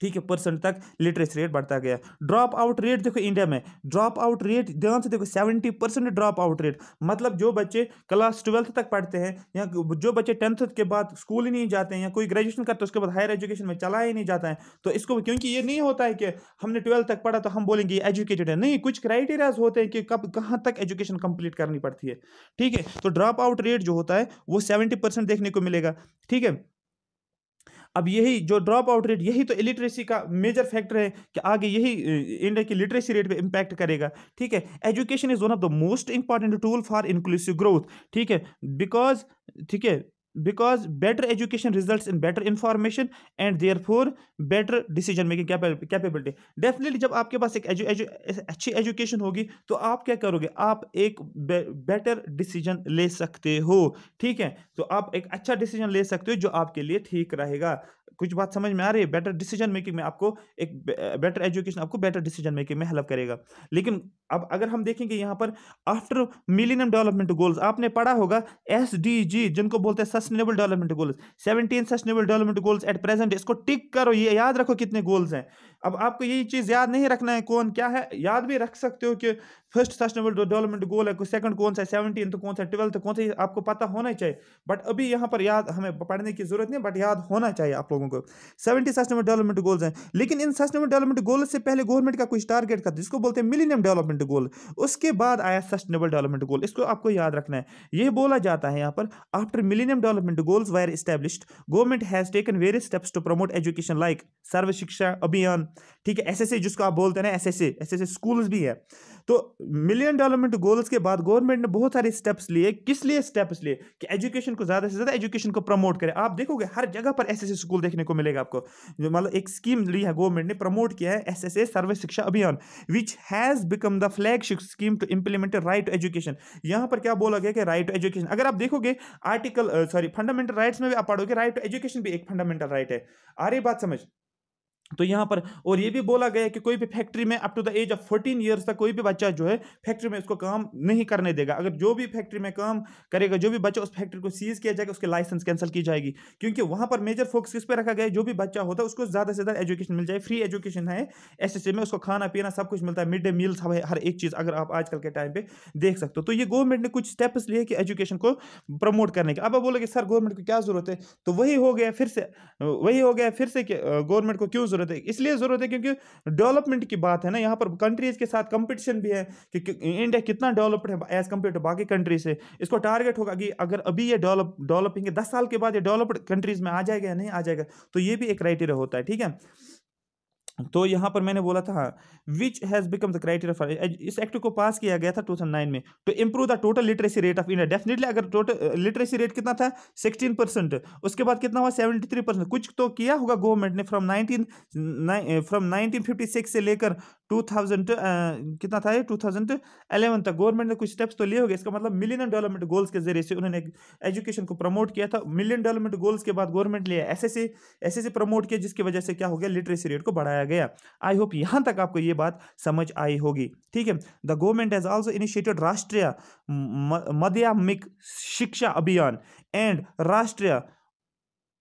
ठीक है परसेंट तक लिटरेसी रेट बढ़ता गया ड्रॉप आउट रेट देखो इंडिया में ड्रॉप आउट रेट ध्यान से देखो seventy percent drop out rate मतलब जो बच्चे क्लास ट्वेल्थ तक पढ़ते हैं या जो बच्चे टेंथ के बाद स्कूल ही नहीं जाते हैं या कोई ग्रेजुएशन करते हैं उसके बाद हायर एजुकेशन में चला ही नहीं जाता है तो इसको क्योंकि ये नहीं होता है कि हमने ट्वेल्थ तक पढ़ा तो हम बोलेंगे ये एजुकेटेड है नहीं कुछ क्राइटेरियाज होते हैं कि कब कहाँ तक एजुकेशन कंप्लीट करनी पड़ती है ठीक है तो ड्रॉप आउट रेट जो होता है वो सेवेंटी देखने को मिलेगा ठीक है अब यही जो ड्रॉप आउट रेट यही तो इलिटरेसी का मेजर फैक्टर है कि आगे यही इंडिया की लिटरेसी रेट पे इम्पैक्ट करेगा ठीक है education is one of the most important tool for inclusive growth ठीक है बिकॉज ठीक है because better education result in better information and therefore better decision making capability definitely जब आपके पास एक एजु, एजु, अच्छी एजुकेशन होगी तो आप क्या करोगे आप एक बेटर डिसीजन ले सकते हो ठीक है तो आप एक अच्छा डिसीजन ले सकते हो जो आपके लिए ठीक रहेगा कुछ बात समझ में आ रही है बेटर डिसीजन मेकिंग में आपको एक बेटर एजुकेशन आपको बेटर डिसीजन मेकिंग में हेल्प करेगा लेकिन अब अगर हम देखेंगे यहाँ पर आफ्टर मिलीनियम डेवलपमेंट गोल्स आपने पढ़ा होगा एस जिनको बोलते हैं sustainable development goals seventeen sustainable development goals at present इसको टिक करो ये याद रखो कितने गोल्स हैं अब आपको यही चीज़ याद नहीं रखना है कौन क्या है याद भी रख सकते हो कि फर्स्ट सस्टेनेबल डेवलपमेंट गोल है सेकंड कौन सा है सेवनटीन तो कौन सा ट्वेल्थ तो कौन सा आपको पता होना चाहिए बट अभी यहाँ पर याद हमें पढ़ने की जरूरत नहीं बट याद होना चाहिए आप लोगों को सेवेंटी सस्टेनेबल डेवलपमेंट गोल्स हैं लेकिन इन सस्टेनेबल डेवलपमेंट गोल से पहले गवर्नमेंट का कुछ टारगेट था जिसको बोलते हैं मिलीनियम डेवलपमेंट गोल उसके बाद आया सस्टेनेबल डेवलपमेंट गोल इसको आपको याद रखना है ये बोला जाता है यहाँ पर after millennium development goals were established government has taken various steps to promote education like Sarva Shiksha Abhiyan ठीक है एसएसए जिसको आप बोलते हैं ना एसएसए एसएसए स्कूल्स भी है तो मिलियन डेवलपमेंट गोल्स के बाद गवर्नमेंट ने बहुत सारे स्टेप्स लिए किस लिए स्टेप्स लिए कि एजुकेशन को ज़्यादा से ज़्यादा एजुकेशन को प्रमोट करें आप देखोगे हर जगह पर एस स्कूल देखने को मिलेगा आपको जो मतलब एक स्कीम ली है गवर्नमेंट ने प्रमोट किया है SSA Sarva Shiksha Abhiyan which has become the flagship scheme to implement right to education यहाँ पर क्या बोला गया कि राइट टू एजुकेशन अगर आप देखोगे आर्टिकल सॉरी फंडामेंटल राइट्स में भी आप पढ़ोगे राइट टू एजुकेशन भी एक फंडामेंटल राइट है आ रही बात समझ तो यहाँ पर और ये भी बोला गया कि कोई भी फैक्ट्री में up to the age of fourteen years तक कोई भी बच्चा जो है फैक्ट्री में उसको काम नहीं करने देगा अगर जो भी फैक्ट्री में काम करेगा जो भी बच्चा उस फैक्ट्री को सीज किया जाएगा उसके लाइसेंस कैंसिल की जाएगी क्योंकि वहाँ पर मेजर फोकस किस पे रखा गया जो भी बच्चा होता है उसको ज़्यादा से ज़्यादा एजुकेशन मिल जाए फ्री एजुकेशन है एस में उसको खाना पीना सब कुछ मिलता है मिड डे मील सब हर एक चीज़ अगर आप आजकल के टाइम पर देख सकते हो तो ये गवर्नमेंट ने कुछ स्टेप्स लिए कि एजुकेशन को प्रमोट करने के अब आप बोलोगे सर गवर्नमेंट को क्या जरूरत है तो वही हो गया फिर से वही हो गया फिर से कि गवर्नमेंट को क्यों ज़रूरत है इसलिए ज़रूरत है क्योंकि डेवलपमेंट की बात है ना यहाँ पर कंट्रीज के साथ कंपटीशन भी है कि इंडिया कितना डेवलप्ड है एज कम्पेयर टू बाकी कंट्रीज से इसको टारगेट होगा कि अगर अभी ये डेवलप डेवलपिंग है दस साल के बाद ये डेवलप्ड कंट्रीज में आ जाएगा या नहीं आ जाएगा तो ये भी एक क्राइटेरिया होता है ठीक है तो यहाँ पर मैंने बोला था which has become the criteria for इस एक्ट को पास किया गया था 2009 में to improve the total literacy rate of India definitely अगर टोटल लिटरेसी रेट कितना था 16 परसेंट उसके बाद कितना हुआ 73 परसेंट कुछ तो किया होगा गवर्नमेंट ने फ्रॉम 19 फ्रॉम 1956 से लेकर 2000 uh, कितना था ये 2011 तक गवर्नमेंट ने कुछ स्टेप्स तो लिए होंगे इसका मतलब मिलियन डेवलपमेंट गोल्स के जरिए से उन्होंने एजुकेशन को प्रमोट किया था मिलियन डेवलपमेंट गोल्स के बाद गवर्नमेंट ने ऐसे एस ऐसे प्रमोट किया जिसकी वजह से क्या हो गया लिटरेसी रेट को बढ़ाया गया आई होप यहाँ तक आपको ये बात समझ आई होगी ठीक है the government has also initiated Rashtriya Madhyamik Shiksha Abhiyan and Rashtriya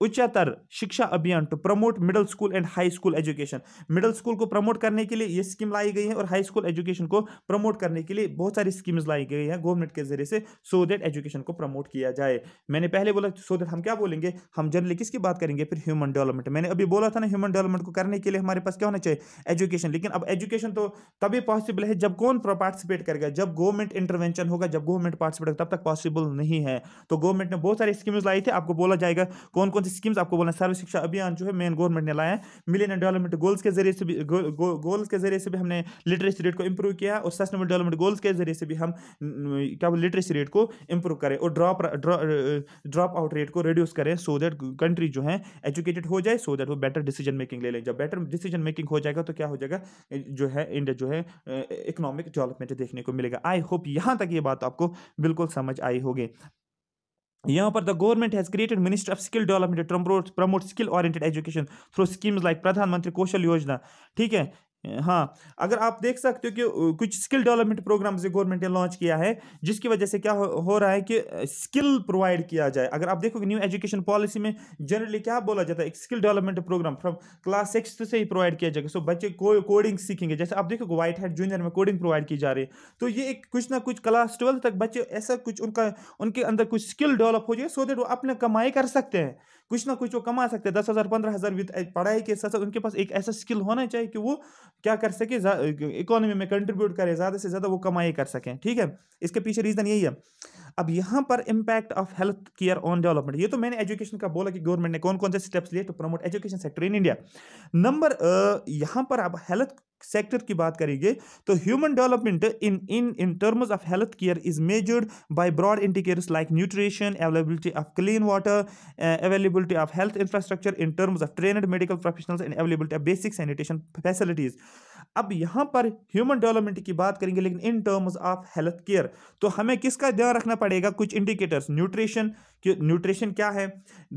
Uchchatar Shiksha Abhiyan to promote middle school and high school education middle school को प्रमोट करने के लिए ये स्कीम लाई गई है और हाई स्कूल एजुकेशन को प्रमोट करने के लिए बहुत सारी स्कीम्स लाई गई हैं गवर्नमेंट के जरिए से सो दैट एजुकेशन को प्रमोट किया जाए मैंने पहले बोला सो दैट हम क्या बोलेंगे हम जनरली किसकी बात करेंगे फिर ह्यूमन डेवलपमेंट मैंने अभी बोला था ना ह्यूमन डेवलपमेंट को करने के लिए हमारे पास क्या होना चाहिए एजुकेशन लेकिन अब एजुकेशन तो तभी पॉसिबल है जब कौन पार्टिसिपेट करेगा जब गवर्नमेंट इंटरवेंशन होगा जब गवर्नमेंट पार्टिसिपेट तब तक पॉसिबल नहीं है तो गवर्नमेंट ने बहुत सारी स्कीम्स लाई थी आपको बोला जाएगा कौन कौन कुछ स्कीम्स आपको बोलना सर्व शिक्षा अभियान जो है मेन गवर्नमेंट ने लाया है मिलियन डेवलपमेंट गोल्स के जरिए से भी गोल्स गो, गो, के जरिए से भी हमने लिटरेसी रेट को इंप्रूव किया और सस्टेनेबल डेवलपमेंट गोल्स के जरिए से भी हम क्या बोल लिटरेसी रेट को इंप्रूव करें और ड्रॉप ड्रॉप आउट रेट को रिड्यूस करें सो दैट कंट्री जो है एजुकेटेड हो जाए सो दैट वो बेटर डिसीजन मेकिंग ले लें जब बेटर डिसीजन मेकिंग हो जाएगा तो क्या हो जाएगा जो है इंडिया जो है इकोनॉमिक uh, डेवलपमेंट देखने को मिलेगा आई होप यहाँ तक ये बात आपको बिल्कुल समझ आई होगी यहाँ पर the government has created ministry of skill development promote skill oriented education through schemes like Pradhan Mantri Kaushal योजना ठीक है हाँ अगर आप देख सकते हो कि कुछ स्किल डेवलपमेंट प्रोग्राम जो गवर्नमेंट ने लॉन्च किया है जिसकी वजह से क्या हो, हो रहा है कि स्किल प्रोवाइड किया जाए अगर आप देखोगे न्यू एजुकेशन पॉलिसी में जनरली क्या बोला जाता है skill development program from class six से ही प्रोवाइड किया जाएगा सो बच्चे को, कोडिंग सीखेंगे जैसे आप देखोगे व्हाइट हेड जूनियर में कोडिंग प्रोवाइड की जा रही है तो ये एक कुछ ना कुछ क्लास ट्वेल्थ तक बच्चे ऐसा कुछ उनका उनके अंदर कुछ स्किल डेवलप हो जाए सो देट वो अपने कमाई कर सकते हैं कुछ ना कुछ वो कमा सकते हैं दस हज़ार पंद्रह हज़ार विद पढ़ाई के साथ साथ उनके पास एक ऐसा स्किल होना चाहिए कि वो क्या कर सके इकोनॉमी में कंट्रीब्यूट करे ज़्यादा से ज़्यादा वो कमाई कर सकें ठीक है इसके पीछे रीज़न यही है अब यहाँ पर impact of health care on development ये तो मैंने एजुकेशन का बोला कि गवर्नमेंट ने कौन कौन से स्टेप्स लिए to promote education sector in India number यहां पर आप हेल्थ सेक्टर की बात करेंगे तो human development in in in terms of health care is measured by broad indicators like nutrition availability of clean water availability of health infrastructure in terms of trained medical professionals and availability of basic sanitation facilities अब यहाँ पर human development की बात करेंगे लेकिन in terms of health care तो हमें किसका ध्यान रखना पड़ेगा कुछ इंडिकेटर्स न्यूट्रिशन कि न्यूट्रिशन क्या है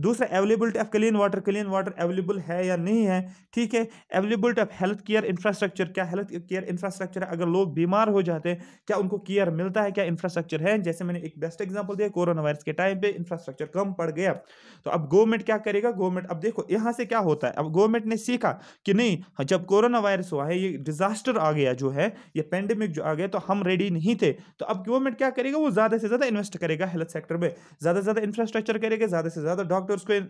दूसरा availability of clean water clean water available है या नहीं है ठीक है availability of health care infrastructure क्या हेल्थ केयर इंफ्रास्ट्रक्चर अगर लोग बीमार हो जाते हैं क्या उनको केयर मिलता है क्या इंफ्रास्ट्रक्चर है जैसे मैंने एक बेस्ट एग्जाम्पल दिया कोरोना वायरस के टाइम पर इंफ्रास्ट्रक्चर कम पड़ गया तो अब गवर्नमेंट क्या करेगा गवर्नमेंट अब देखो यहाँ से क्या होता है अब गवर्नमेंट ने सीखा कि नहीं हाँ, जब कोरोना वायरस हुआ है ये डिजास्टर आ गया जो है ये पेंडेमिक जो आ गया तो हम रेडी नहीं थे तो अब गवर्नमेंट क्या करेगा वो ज़्यादा से ज़्यादा इन्वेस्ट करेगा हेल्थ सेक्टर में ज़्यादा से ज़्यादा इंफ्रास्ट्रक्चर करेगा ज़्यादा से ज़्यादा डॉक्टर्स को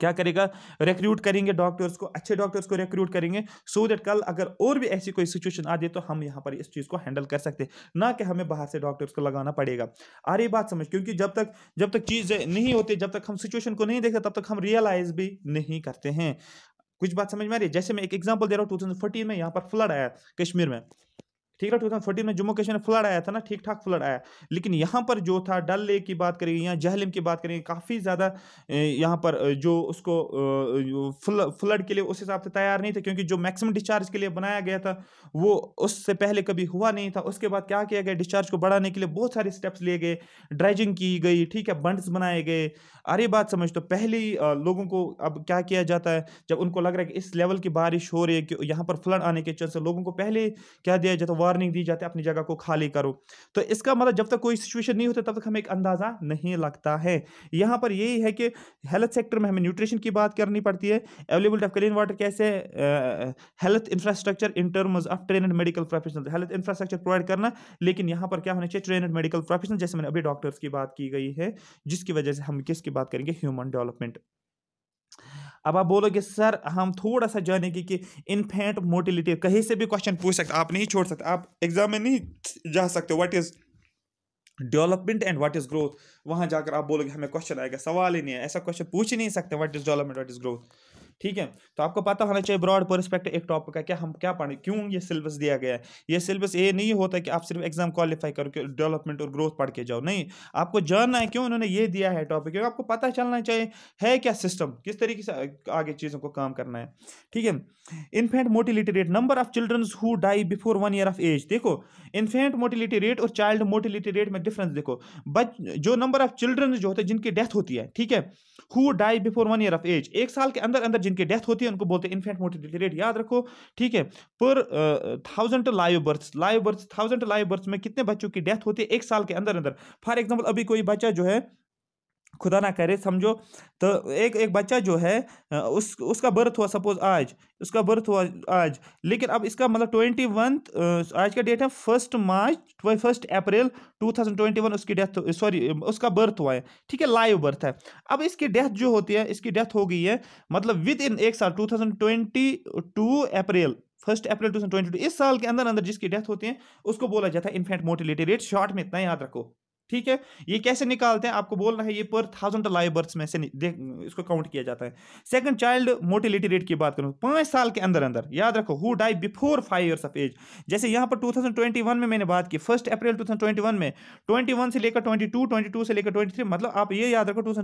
क्या करेगा रिक्रूट करेंगे डॉक्टर्स को अच्छे डॉक्टर्स को रिक्रूट करेंगे सो so दैट कल अगर और भी ऐसी कोई सिचुएशन आ जाए तो हम यहाँ पर इस चीज़ को हैंडल कर सकते हैं ना कि हमें बाहर से डॉक्टर्स को लगाना पड़ेगा आ रही बात समझ क्योंकि जब तक जब तक चीज़ नहीं होती जब तक हम सिचुएशन को नहीं देखते तब तक हम रियलाइज भी नहीं करते हैं कुछ बात समझ में आ रही है जैसे मैं एक एग्जाम्पल दे रहा हूँ टू में यहाँ पर फ्लड आया कश्मीर में ठीक है टू थाउजेंड फोर्टीन में जम्मू कश्मीर में फ्लड आया था ना ठीक ठाक फ्लड आया लेकिन यहाँ पर जो था डल लेक की बात करेंगे या जहलिम की बात करेंगे काफ़ी ज़्यादा यहाँ पर जो उसको फ्ल, फ्लड के लिए उस हिसाब से तैयार नहीं थे क्योंकि जो मैक्सिमम डिस्चार्ज के लिए बनाया गया था वो उससे पहले कभी हुआ नहीं था उसके बाद क्या किया गया डिस्चार्ज को बढ़ाने के लिए बहुत सारे स्टेप्स लिए गए ड्राइजिंग की गई ठीक है बंड्स बनाए गए अरे बात समझ तो पहले ही लोगों को अब क्या किया जाता है जब उनको लग रहा है कि इस लेवल की बारिश हो रही है कि यहाँ पर फ्लड आने के चलते लोगों को पहले क्या दिया जाता है वार्निंग दी जाती है अपनी जगह को खाली करो तो इसका मतलब जब तक कोई सिचुएशन नहीं होता तब तक हमें एक अंदाज़ा नहीं लगता है यहाँ पर यही है कि हेल्थ सेक्टर में हमें न्यूट्रिशन की बात करनी पड़ती है अवेलेबिलिटी ऑफ क्लीन वाटर कैसे health infrastructure in terms of train medical professional health infrastructure provide करना लेकिन यहाँ पर क्या होना चाहिए ट्रेन मेडिकल प्रोफेशनल जैसे मैंने अभी डॉक्टर्स की बात की गई है जिसकी वजह से हम किसकी बात करेंगे ह्यूमन डेवलपमेंट अब आप बोलोगे सर हम थोड़ा सा जानेंगे कि इन्फेंट मोटिलिटी कहीं से भी क्वेश्चन पूछ सकते आप नहीं छोड़ सकते आप एग्जाम में नहीं जा सकते what is development and what is growth वहाँ जाकर आप बोलोगे हमें क्वेश्चन आएगा सवाल ही नहीं है ऐसा क्वेश्चन पूछ ही नहीं सकते what is development what is growth ठीक है तो आपको पता होना चाहिए ब्रॉड परस्पेक्टिव एक टॉपिक का क्या हम क्या पढ़ें क्यों ये सिलेबस दिया गया है ये सिलेबस ये नहीं होता कि आप सिर्फ एग्जाम क्वालिफाई करो डेवलपमेंट और ग्रोथ पढ़ के जाओ नहीं आपको जानना है क्यों उन्होंने ये दिया है टॉपिक क्योंकि आपको पता चलना चाहिए है क्या सिस्टम किस तरीके से आगे चीज़ों को काम करना है ठीक है infant mortality rate number of childrens who die before one year of age देखो इन्फेंट मोटिलिटी रेट और चाइल्ड मोटिलिटी रेट में डिफरेंस देखो बच जो नंबर ऑफ चिल्ड्रन जो होते हैं जिनकी डेथ होती है ठीक है who die before one year of age एक साल के अंदर अंदर जिनकी डेथ होती है उनको बोलते हैं इन्फेंट मोर्टिलिटी रेट याद रखो ठीक है पर thousand live birth live birth thousand live birth में कितने बच्चों की डेथ होती है एक साल के अंदर अंदर फॉर एग्जाम्पल अभी कोई बच्चा जो है खुदा ना करे समझो तो एक एक बच्चा जो है उस उसका बर्थ हुआ सपोज आज उसका बर्थ हुआ आज लेकिन अब इसका मतलब ट्वेंटी वन आज का डेट है first March first April two thousand twenty one उसकी डेथ सॉरी उसका बर्थ हुआ है ठीक है लाइव बर्थ है अब इसकी डेथ जो होती है इसकी डेथ हो गई है मतलब विद इन एक साल two thousand twenty two April first April two thousand twenty two इस साल के अंदर अंदर जिसकी डेथ होती है उसको बोला जाता है इन्फेंट मोर्टिलिटी रेट शॉर्ट में इतना याद रखो ठीक है ये कैसे निकालते हैं आपको बोलना है ये पर थाउजेंड लाइव बर्थ्स में से देख इसको काउंट किया जाता है सेकंड चाइल्ड मोटिलिटी रेट की बात करूँ पांच साल के अंदर अंदर याद रखो who die before five years of age जैसे यहां पर 2021 में मैंने बात की फर्स्ट अप्रैल 2021 में 21 से लेकर 22 22 से लेकर 23 मतलब आप ये याद रखो टू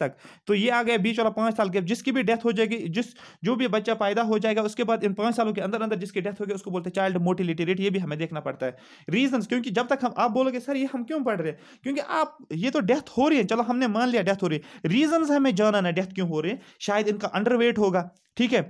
तक तो ये आ गया बीच वाला पांच साल के जिसकी भी डेथ हो जाएगी जिस जो भी बच्चा पैदा हो जाएगा उसके बाद इन पांच सालों के अंदर अंदर जिसकी डेथ होगी उसको बोलते हैं चाइल्ड मोटिलिटी रेट ये भी हमें देखना पड़ता है रीजन क्योंकि जब तक हम आप बोलोगे सर ये हम क्यों पढ़ रहे हैं क्योंकि आप ये तो डेथ हो रही है चलो हमने मान लिया डेथ हो रही है रीजन हमें जाना ना डेथ क्यों हो रही है शायद इनका अंडरवेट होगा ठीक है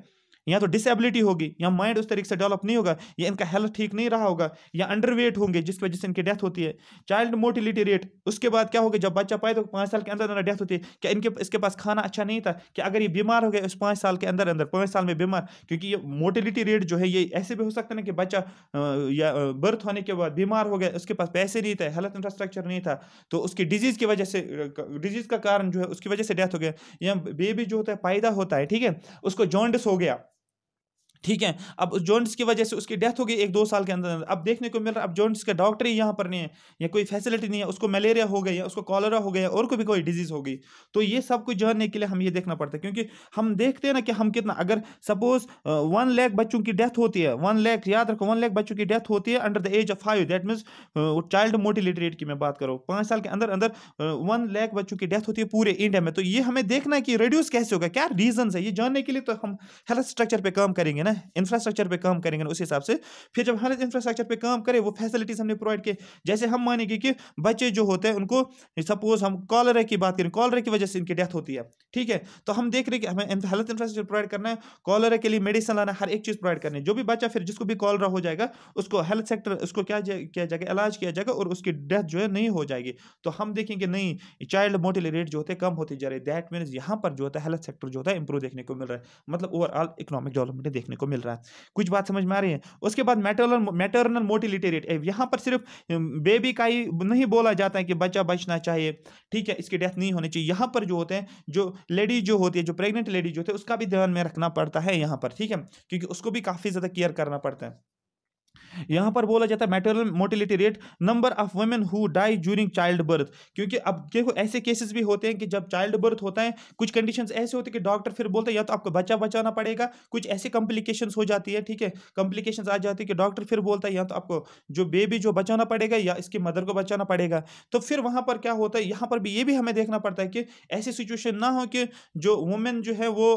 या तो डिसेबिलिटी होगी या माइंड उस तरीके से डेवलप नहीं होगा या इनका हेल्थ ठीक नहीं रहा होगा या अंडरवेट होंगे जिसकी वजह से इनकी डेथ होती है चाइल्ड मोटिलिटी रेट उसके बाद क्या होगा जब बच्चा पाए तो पाँच साल के अंदर अंदर डेथ होती है क्या इनके इसके पास खाना अच्छा नहीं था कि अगर ये बीमार हो गया उस पाँच साल के अंदर अंदर पाँच साल में बीमार क्योंकि ये मोटिलिटी रेट जो है ये ऐसे भी हो सकता है ना कि बच्चा या बर्थ होने के बाद बीमार हो गया उसके पास पैसे नहीं थे हेल्थ इंफ्रास्ट्रक्चर नहीं था तो उसकी डिजीज़ की वजह से डिजीज़ का कारण जो है उसकी वजह से डेथ हो गया या बेबी जो होता है पैदा होता है ठीक है उसको जॉन्डस हो गया ठीक है अब जॉइंट्स की वजह से उसकी डेथ हो गई एक दो साल के अंदर अब देखने को मिल रहा है अब जॉइंट्स के डॉक्टर ही यहाँ पर नहीं है या कोई फैसिलिटी नहीं है उसको मलेरिया हो गया उसको कॉलरा हो गया और को भी कोई डिजीज़ हो गई तो ये सब कुछ जानने के लिए हम ये देखना पड़ता है क्योंकि हम देखते हैं ना कि हम कितना अगर सपोज वन लैख बच्चों की डेथ होती है वन लैख याद रखो वन लैख बच्चों की डेथ होती है under the age of five that means child मोटी रेट की मैं बात करूँ पाँच साल के अंदर अंदर वन लैख बच्चों की डेथ होती है पूरे इंडिया में तो ये हमें देखना है कि रिड्यूस कैसे होगा क्या रीजन है ये जानने के लिए तो हम हेल्थ स्ट्रक्चर पर काम करेंगे ना इंफ्रास्ट्रक्चर पे काम करेंगे उस हिसाब से फिर जब हर इंफ्रास्ट्रक्चर पे काम करें वो फैसिलिटीज़ हमने प्रोवाइड किए जैसे हम मानेंगे कि बच्चे जो होते हैं उनको सपोज हम कॉलरा की बात करें कॉलरा की वजह से इनकी डेथ होती है ठीक है तो हम देख रहे हैं कि हमें हेल्थ इंफ्रास्ट्रक्चर प्रोवाइड करना है कॉलरा के लिए मेडिसिन लाना हर एक चीज़ प्रोवाइड करनी है जो भी बच्चा फिर जिसको भी कॉलरा हो जाएगा उसको हेल्थ सेक्टर उसको क्या किया जाएगा इलाज किया जाएगा और उसकी डेथ जो है नहीं हो जाएगी तो हम देखेंगे नहीं चाइल्ड मोटिल रेट जो होते कम होते जा रहे हैं दैट मीन्स यहाँ पर जो होता है हेल्थ सेक्टर जो होता है इंप्रूव देखने को मिल रहा है मतलब ओवरऑल इकोनॉमिक डेवलपमेंट देखने को को मिल रहा है कुछ बात समझ में आ रही है उसके बाद मैटरनल मैटरनल मोटिलिटी रेट यहाँ पर सिर्फ बेबी का ही नहीं बोला जाता है कि बच्चा बचना चाहिए ठीक है इसकी डेथ नहीं होनी चाहिए यहाँ पर जो होते हैं जो लेडीज जो होती है जो प्रेग्नेंट लेडीज होती है उसका भी ध्यान में रखना पड़ता है यहाँ पर ठीक है क्योंकि उसको भी काफ़ी ज़्यादा केयर करना पड़ता है यहाँ पर बोला जाता है maternal mortality rate number of women who die during child birth क्योंकि अब देखो ऐसे केसेस भी होते हैं कि जब चाइल्ड बर्थ होता है कुछ कंडीशंस ऐसे होते हैं कि डॉक्टर फिर बोलते हैं या तो आपको बच्चा बचाना पड़ेगा कुछ ऐसी कॉम्प्लिकेशन हो जाती है ठीक है कॉम्प्लिकेशन आ जाती है कि डॉक्टर फिर बोलता है या तो आपको जो बेबी जो बचाना पड़ेगा या इसकी मदर को बचाना पड़ेगा तो फिर वहाँ पर क्या होता है यहाँ पर भी ये भी हमें देखना पड़ता है कि ऐसी सिचुएशन ना हो कि जो वुमेन जो है वो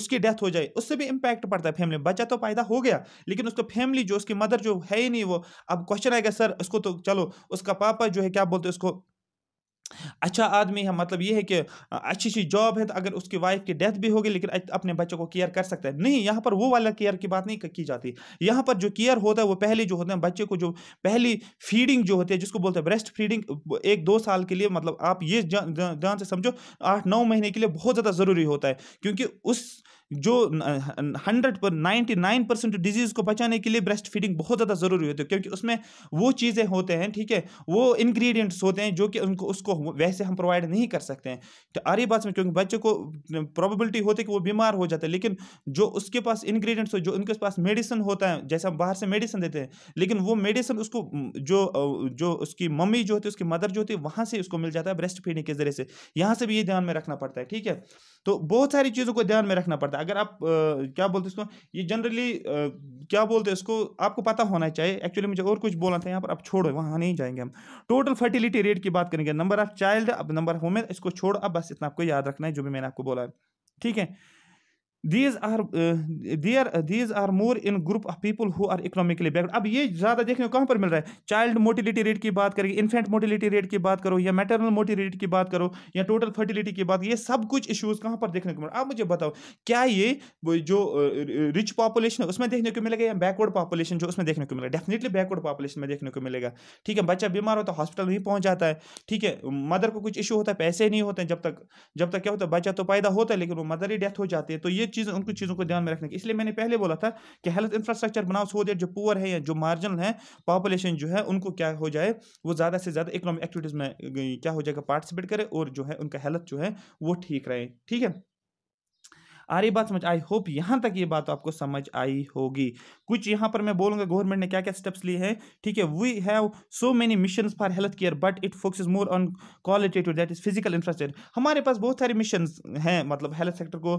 उसकी डेथ हो जाए उससे भी इम्पैक्ट पड़ता है फैमिली बच्चा तो पैदा हो गया लेकिन उसको फैमिली जो उसकी मदर जो है ही नहीं वो अब क्वेश्चन आएगा सर उसको तो चलो उसका पापा जो है क्या बोलते हैं उसको अच्छा आदमी है मतलब ये है कि अच्छी अच्छी जॉब है तो अगर उसकी वाइफ की डेथ भी होगी लेकिन अपने बच्चों को केयर कर सकता है नहीं यहाँ पर वो वाला केयर की बात नहीं की जाती यहाँ पर जो केयर होता है वो पहले जो होते हैं बच्चे को जो पहली फीडिंग जो होती है जिसको बोलते हैं ब्रेस्ट फीडिंग एक दो साल के लिए मतलब आप ये ध्यान से समझो आठ नौ महीने के लिए बहुत ज़्यादा ज़रूरी होता है क्योंकि उस जो हंड्रेड पर नाइन्टी नाइन परसेंट डिजीज़ को बचाने के लिए ब्रेस्ट फीडिंग बहुत ज़्यादा ज़रूरी होती है क्योंकि उसमें वो चीज़ें होते हैं ठीक है वो इंग्रेडिएंट्स होते हैं जो कि उनको उसको वैसे हम प्रोवाइड नहीं कर सकते हैं तो आ रही बात में क्योंकि बच्चे को प्रोबेबिलिटी होती है कि वो बीमार हो जाते हैं लेकिन जो उसके पास इन्ग्रीडियंट्स हो जो उनके पास मेडिसिन होता है जैसे हम बाहर से मेडिसिन देते हैं लेकिन वो मेडिसिन उसको जो जो उसकी मम्मी जो होती है उसकी मदर जो होती है वहाँ से उसको मिल जाता है ब्रेस्ट फीडिंग के ज़रिए से यहाँ से भी ये ध्यान में रखना पड़ता है ठीक है तो बहुत सारी चीज़ों को ध्यान में रखना पड़ता है अगर आप आ, क्या बोलते इसको ये जनरली क्या बोलते हैं इसको आपको पता होना चाहिए एक्चुअली मुझे और कुछ बोलना था यहाँ पर आप छोड़ो वहाँ नहीं जाएंगे हम टोटल फर्टिलिटी रेट की बात करेंगे नंबर ऑफ चाइल्ड अब नंबर ऑफ वुमेन इसको छोड़ो अब बस इतना आपको याद रखना है जो भी मैंने आपको बोला है ठीक है these are there these are more in group of people who are economically backward अब ये ज़्यादा देखने को कहाँ पर मिल रहा है चाइल्ड मोटिलिटी रेट की बात करेंगे इन्फेंट मोटिलिटी रेट की बात करो या मैटरनल मोटिलिटी की बात करो या टोटल फर्टिलिटी की बात ये सब कुछ इशूज़ कहाँ पर देखने को मिल रहा है आप मुझे बताओ क्या ये जो रिच पॉपुलेशन है उसमें देखने को मिलेगा या बैकवर्ड पॉपुलेशन जो उसमें देखने को मिलेगा डेफिनेटली बैकवर्ड पॉपुलेशन में देखने को मिलेगा ठीक है बच्चा बीमार होता है हॉस्पिटल नहीं पहुँच जाता है ठीक है मदर को कुछ इशू होता है पैसे नहीं होते हैं जब तक जब तक क्या होता है बच्चा तो पैदा होता है लेकिन वो मदर ही डेथ हो जाती है तो ये चीज़ें उनको चीज़ों को ध्यान में रखने की इसलिए मैंने पहले बोला था कि हेल्थ इंफ्रास्ट्रक्चर बनाओ सो देट जो पुअर है या जो मार्जिनल है पॉपुलेशन जो है उनको क्या हो जाए वो ज़्यादा से ज़्यादा इकोनॉमिक एक्टिविटीज़ में क्या हो जाएगा पार्टिसिपेट करे और जो है उनका हेल्थ जो है वो ठीक रहे ठीक है आ रही बात समझ आई होप यहाँ तक ये बात आपको समझ आई होगी कुछ यहाँ पर मैं बोलूँगा गवर्नमेंट ने क्या क्या स्टेप्स लिए हैं ठीक है we have so many mission for health care but it focus more on qualitative that is physical infrastructure हमारे पास बहुत सारे मिशन हैं मतलब हेल्थ सेक्टर को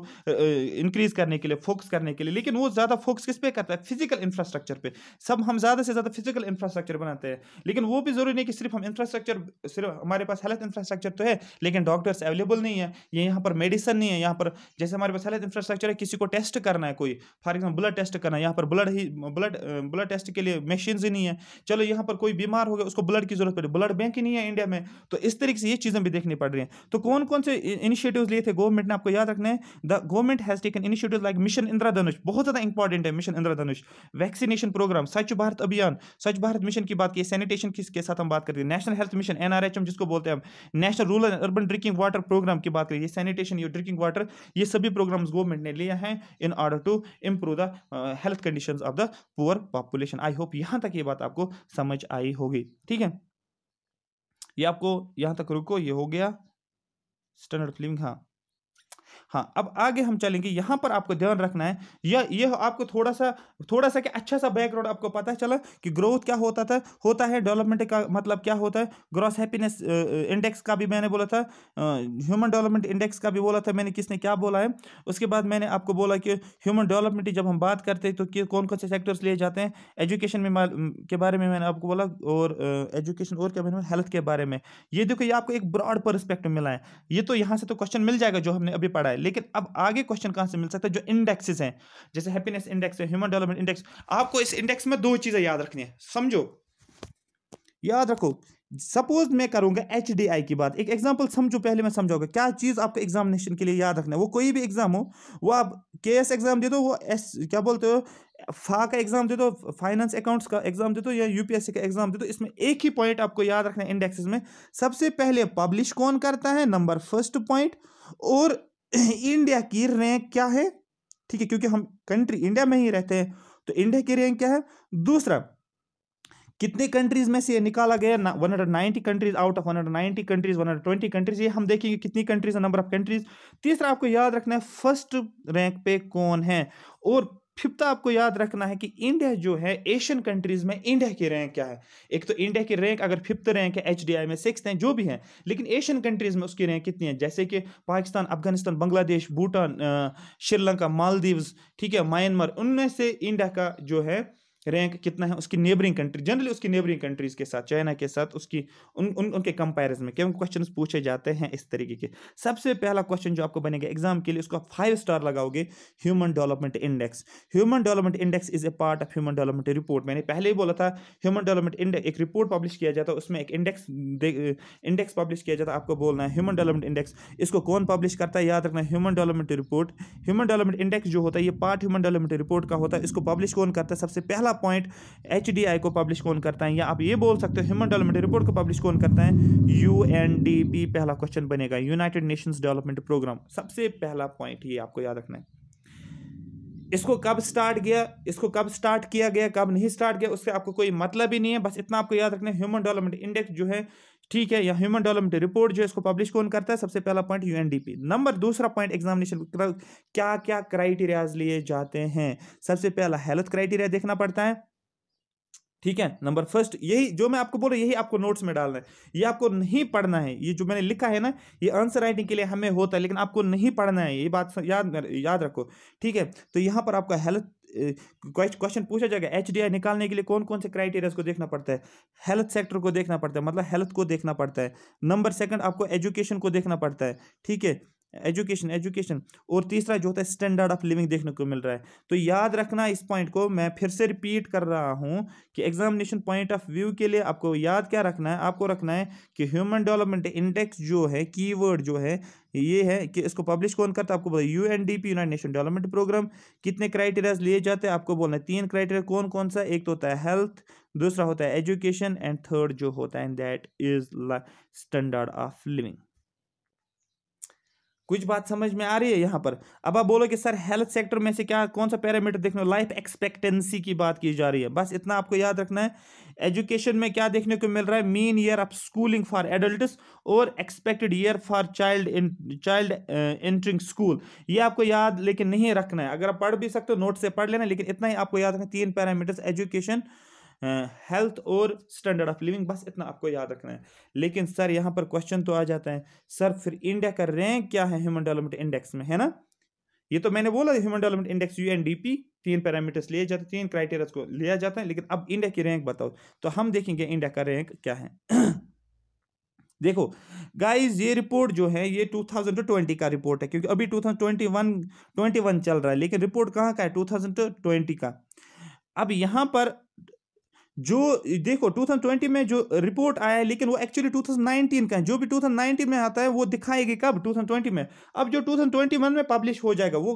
इंक्रीज करने के लिए फोकस करने के लिए लेकिन वो ज़्यादा फोकस किस पे करता है फिजिकल इंफ्रास्ट्रक्चर पर सब हम ज़्यादा से ज़्यादा फिजिकल इंफ्रास्ट्रक्चर बनाते हैं लेकिन वो भी ज़रूरी नहीं कि सिर्फ हम इंफ्रास्ट्रक्चर सिर्फ हमारे पास हेल्थ इंफ्रास्ट्रक्चर तो है लेकिन डॉक्टर्स अवेलेबल नहीं है ये यहाँ पर मेडिसन नहीं है यहाँ पर जैसे हमारे पास हेल्थ हेल्थ इंफ्रास्ट्रक्चर है किसी को टेस्ट करना है कोई फॉर एग्जाम्पल ब्लड टेस्ट करना है यहाँ पर ब्लड ही ब्लड ब्लड टेस्ट के लिए मशीन ही नहीं है चलो यहाँ पर कोई बीमार हो गया उसको ब्लड की जरूरत पड़ी ब्लड बैंक ही नहीं है इंडिया में तो इस तरीके से ये चीज़ें भी देखनी पड़ रही हैं तो कौन कौन से इनिशिएटिव लिए थे गवर्नमेंट ने आपको याद रखना है the government has taken initiative like mission Indradhanush बहुत ज़्यादा इंपॉर्टेंट है मिशन इंद्राधनुष वैक्सीनेशन प्रोग्राम स्वच्छ भारत अभियान स्वच्छ भारत मिशन की बात की सैनिटेशन किसके साथ हम बात करते हैं नेशनल हेल्थ मिशन एन जिसको बोलते हैं हम national rural urban drinking water program की बात करिए सैनिटेशन ये ड्रिंकिंग वाटर ये सभी प्रोग्राम programs government ने लिया है in order to improve the health condition of the poor population I hope यहाँ तक ये बात आपको समझ आई होगी ठीक है ये आपको यहाँ तक रुको ये हो गया स्टैंडर्ड ऑफ लिविंग हाँ हाँ अब आगे हम चलेंगे यहाँ पर आपको ध्यान रखना है यह यह आपको थोड़ा सा थोड़ा सा कि अच्छा सा बैकग्राउंड आपको पता है चला कि ग्रोथ क्या होता था होता है डेवलपमेंट का मतलब क्या होता है ग्रॉस हैप्पीनेस इंडेक्स का भी मैंने बोला था ह्यूमन डेवलपमेंट इंडेक्स का भी बोला था मैंने किसने क्या बोला है उसके बाद मैंने आपको बोला कि ह्यूमन डेवलपमेंट जब हम बात करते हैं तो कौन कौन से सेक्टर्स लिए जाते हैं एजुकेशन में के बारे में मैंने आपको बोला और एजुकेशन और क्या मैंने हेल्थ के बारे में ये देखो ये आपको एक ब्रॉड परस्पेक्टिव मिला है ये तो यहाँ से तो क्वेश्चन मिल जाएगा जो हमने अभी पढ़ा है है लेकिन अब आगे क्वेश्चन कहाँ से मिल सकता है जो इंडेक्सेस हैं जैसे हैप्पीनेस इंडेक्स है ह्यूमन डेवलपमेंट इंडेक्स आपको इस इंडेक्स में दो चीज़ें याद रखनी है समझो याद रखो सपोज मैं करूंगा एच डी आई की बात एक एग्जाम्पल समझो पहले मैं समझाऊंगा क्या चीज़ आपको एग्जामिनेशन के लिए याद रखना है वो कोई भी एग्जाम हो वो आप के एस एग्जाम दे दो वो एस क्या बोलते हो फा का एग्जाम दे दो फाइनेंस अकाउंट्स का एग्जाम दे दो या यूपीएससी का एग्जाम दे दो इसमें एक ही पॉइंट आपको याद रखना है इंडेक्सेस में सबसे पहले पब्लिश कौन करता है नंबर फर्स्ट पॉइंट और (coughs) इंडिया की रैंक क्या है ठीक है क्योंकि हम कंट्री इंडिया में ही रहते हैं तो इंडिया की रैंक क्या है दूसरा कितने कंट्रीज में से ये निकाला गया one hundred ninety countries out of one hundred ninety countries one hundred twenty countries ये हम देखेंगे कितनी कंट्रीज नंबर ऑफ कंट्रीज तीसरा आपको याद रखना है फर्स्ट रैंक पे कौन है और फिफ्थ आपको याद रखना है कि इंडिया जो है एशियन कंट्रीज में इंडिया की रैंक क्या है एक तो इंडिया की रैंक अगर फिफ्थ रैंक है एच में सिक्स हैं जो भी हैं लेकिन एशियन कंट्रीज में उसकी रैंक कितनी है जैसे कि पाकिस्तान अफगानिस्तान बांग्लादेश भूटान श्रीलंका मालदीव्स ठीक है म्यांमार उनमें से इंडिया का जो है रैंक कितना है उसकी नेबरिंग कंट्री जनरली उसकी नेबरिंग कंट्रीज के साथ चाइना के साथ उसकी उन, उन उनके कंपैरिजन में क्योंकि क्वेश्चन पूछे जाते हैं इस तरीके के सबसे पहला क्वेश्चन जो आपको बनेगा एग्जाम के लिए उसको आप फाइव स्टार लगाओगे human development index human development index is a part of human development report मैंने पहले ही बोला था ह्यूमन डेवलपमेंट इंडेक्स एक रिपोर्ट पब्लिश किया जाता है उसमें एक इंडेक्स इंडेक्स पब्लिश किया जाता है आपको बोलना है ह्यूमन डेवलपमेंट इंडेक्स इसको कौन पब्लिश करता है याद रखना human development report human development index जो होता है ये पार्ट ह्यूमन डेवलपमेंट रिपोर्ट का होता है इसको पब्लिश कौन करता है सबसे पहला पॉइंट एच को पब्लिश कौन करता है या आप ये बोल सकते हो ह्यूमन डेवलपमेंट रिपोर्ट को पब्लिश कौन करता है यू पहला क्वेश्चन बनेगा यूनाइटेड नेशंस डेवलपमेंट प्रोग्राम सबसे पहला पॉइंट ये आपको याद रखना है इसको कब स्टार्ट किया इसको कब स्टार्ट किया गया कब नहीं स्टार्ट किया उससे आपको कोई मतलब ही नहीं है बस इतना आपको याद रखना है ह्यूमन डेवलपमेंट इंडेक्स जो है ठीक है या ह्यूमन डेवलपमेंट रिपोर्ट जो इसको पब्लिश कौन करता है सबसे पहला पॉइंट यूएनडीपी नंबर दूसरा पॉइंट एग्जामिनेशन क्या क्या क्राइटेरियाज लिए जाते हैं सबसे पहला हेल्थ क्राइटेरिया देखना पड़ता है ठीक है नंबर फर्स्ट यही जो मैं आपको बोल रहा यही आपको नोट्स में डालना है ये आपको नहीं पढ़ना है ये जो मैंने लिखा है ना ये आंसर राइटिंग के लिए हमें होता है लेकिन आपको नहीं पढ़ना है ये बात याद याद रखो ठीक है तो यहाँ पर आपका हेल्थ क्वेश्चन पूछा जाएगा एच निकालने के लिए कौन कौन से क्राइटेरियाज को देखना पड़ता है हेल्थ सेक्टर को देखना पड़ता है मतलब हेल्थ को देखना पड़ता है नंबर सेकंड आपको एजुकेशन को देखना पड़ता है ठीक है एजुकेशन एजुकेशन और तीसरा जो होता है स्टैंडर्ड ऑफ लिविंग देखने को मिल रहा है तो याद रखना इस पॉइंट को मैं फिर से रिपीट कर रहा हूँ कि एग्जामिनेशन पॉइंट ऑफ व्यू के लिए आपको याद क्या रखना है आपको रखना है कि ह्यूमन डेवलपमेंट इंडेक्स जो है की जो है ये है कि इसको पब्लिश कौन करता है आपको बोला U N D P unite nation development programme कितने क्राइटेरियाज लिए जाते हैं आपको बोलना है तीन क्राइटेरिया कौन कौन सा एक तो होता है हेल्थ दूसरा होता है एजुकेशन एंड थर्ड जो होता है that is standard of living कुछ बात समझ में आ रही है यहाँ पर अब आप बोलो कि सर हेल्थ सेक्टर में से क्या कौन सा पैरामीटर देखने को लाइफ एक्सपेक्टेंसी की बात की जा रही है बस इतना आपको याद रखना है एजुकेशन में क्या देखने को मिल रहा है mean year of schooling for adult और expected year for child child entering school ये आपको याद लेकिन नहीं रखना है अगर आप पढ़ भी सकते हो नोट से पढ़ लेना लेकिन इतना ही आपको याद रखना तीन पैरामीटर्स एजुकेशन हेल्थ और स्टैंडर्ड ऑफ लिविंग बस इतना आपको याद रखना है लेकिन सर यहाँ पर क्वेश्चन तो आ जाता है सर फिर इंडिया का रैंक क्या है ह्यूमन डेवलपमेंट इंडेक्स में है ना ये तो मैंने बोला ह्यूमन डेवलपमेंट इंडेक्स यूएनडीपी तीन पैरामीटर्स लिए जाते हैं तीन क्राइटेरिया को लिया जाता है लेकिन अब इंडिया की रैंक बताओ तो हम देखेंगे इंडिया का रैंक क्या है (clears throat) देखो गाइस ये रिपोर्ट जो है ये 2020 का रिपोर्ट है क्योंकि अभी 2021 21 चल रहा है लेकिन रिपोर्ट कहाँ का है 2020 का अब यहाँ पर जो देखो 2020 में जो रिपोर्ट आया है लेकिन वो एक्चुअली 2019 का है जो भी 2019 में आता है वो दिखाएगी कब 2020 में अब जो 2021 में पब्लिश हो जाएगा वो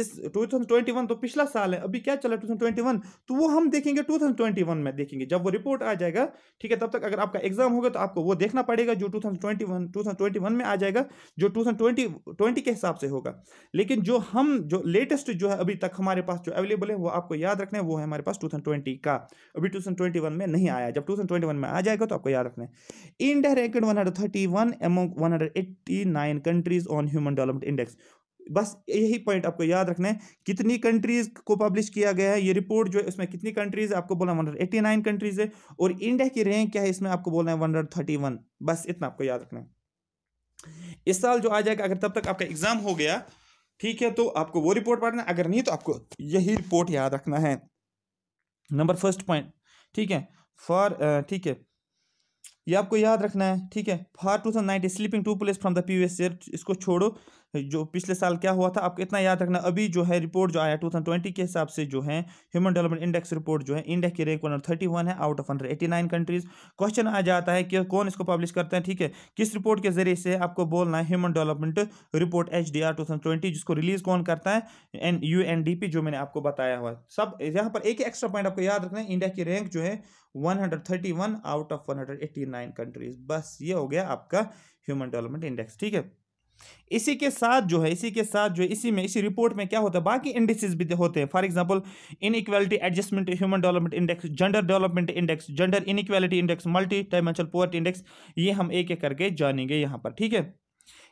इस 2021 तो पिछला साल है अभी क्या चला 2021 तो वो हम देखेंगे 2021 में देखेंगे जब वो रिपोर्ट आ जाएगा ठीक है तब तक अगर आपका एग्जाम होगा तो आपको वो देखना पड़ेगा जो 2021 2021 में आ जाएगा जो 2020 20 के हिसाब से होगा लेकिन जो हम जो लेटेस्ट जो है अभी तक हमारे पास जो अवेलेबल है वो आपको याद रखना है वो है हमारे पास टू का अभी टू में नहीं आया जब टू में आ जाएगा तो आपको याद रखना है India ranked one hundred thirty one among one countries on human development index बस यही पॉइंट आपको याद रखना है कितनी कंट्रीज को पब्लिश किया गया है ये रिपोर्ट जो है उसमें कितनी कंट्रीज आपको बोलना है वन एट्टी नाइन कंट्रीज है और इंडिया की रैंक क्या है इसमें आपको बोलना है वन थर्टी वन बस इतना आपको याद रखना है इस साल जो आ जाएगा अगर तब तक आपका एग्जाम हो गया ठीक है तो आपको वो रिपोर्ट पढ़ना है अगर नहीं तो आपको यही रिपोर्ट याद रखना है नंबर फर्स्ट पॉइंट ठीक है फॉर ठीक है ये आपको याद रखना है ठीक है for two thousand nineteen slipping two place from the previous year इसको छोड़ो जो पिछले साल क्या हुआ था आपको इतना याद रखना अभी जो है रिपोर्ट जो आया टू थाउजेंड ट्वेंटी के हिसाब से जो है ह्यूमन डेवलपमेंट इंडेक्स रिपोर्ट जो है इंडिया की रैंक वन थर्टी वन है out of hundred eighty nine countries question आ जाता है कि कौन इसको पब्लिश करते हैं ठीक है किस रिपोर्ट के जरिए से आपको बोलना है human development report H D R two thousand twenty जिसको रिलीज कौन करता है N U N D P जो मैंने आपको बताया हुआ है सब यहाँ पर एक एक्स्ट्रा पॉइंट आपको याद रखना है इंडिया की रैंक जो है 131 आउट ऑफ 189 कंट्रीज बस ये हो गया आपका ह्यूमन डेवलपमेंट इंडेक्स ठीक है इसी के साथ जो है इसी के साथ जो है इसी में इसी रिपोर्ट में क्या होता है बाकी इंडेक्सेस भी होते हैं for example inequality adjustment human development index gender development index gender inequality index multi dimensional poverty index ये हम एक एक करके जानेंगे यहाँ पर ठीक है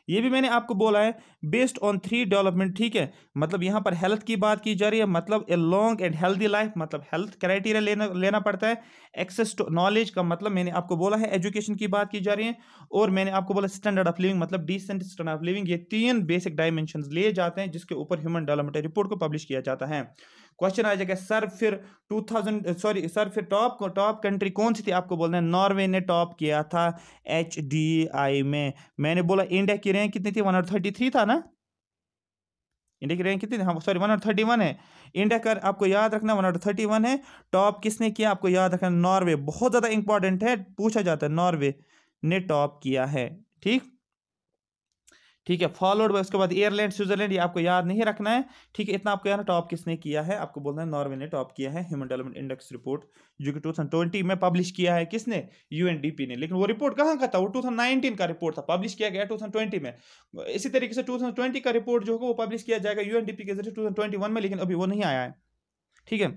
ये भी मैंने आपको बोला है बेस्ड ऑन थ्री डेवलपमेंट ठीक है मतलब यहाँ पर हेल्थ की बात की जा रही है मतलब a long and healthy life मतलब हेल्थ क्राइटेरिया लेना लेना पड़ता है एक्सेस टू नॉलेज का मतलब मैंने आपको बोला है एजुकेशन की बात की जा रही है और मैंने आपको बोला स्टैंडर्ड ऑफ लिविंग मतलब डिसेंट स्टैंडर्ड ऑफ लिविंग ये तीन बेसिक डायमेंशन लिए जाते हैं जिसके ऊपर ह्यूमन डेवलपमेंट रिपोर्ट को पब्लिश किया जाता है क्वेश्चन आ जाएगा सर फिर 2000 सॉरी सर फिर टॉप टॉप कंट्री कौन सी थी आपको बोलना है नॉर्वे ने टॉप किया था एच डी आई में मैंने बोला इंडिया की रैंक कितनी थी वन थर्टी थ्री था ना इंडिया की रैंक कितनी थी सॉरी वन थर्टी वन है इंडिया का आपको याद रखना वन थर्टी वन है टॉप किसने किया आपको याद रखना नॉर्वे बहुत ज़्यादा इंपॉर्टेंट है पूछा जाता है नॉर्वे ने टॉप किया है ठीक ठीक है फॉलोड बाय उसके बाद एयरलैंड स्विट्जरलैंड ये आपको याद नहीं रखना है ठीक है इतना आपको यार टॉप किसने किया है आपको बोलना है नॉर्वे ने टॉप किया है ह्यूमन डेवलपमेंट इंडेक्स रिपोर्ट जो कि 2020 में पब्लिश किया है किसने यूएनडीपी ने लेकिन वो रिपोर्ट कहाँ का था वो 2019 का रिपोर्ट था पब्लिश किया गया 2020 में इसी तरीके से 2020 का रिपोर्ट जो होगा वो पब्लिश किया जाएगा यूएनडीपी के जरिए 2021 में लेकिन अभी वो नहीं आया है ठीक है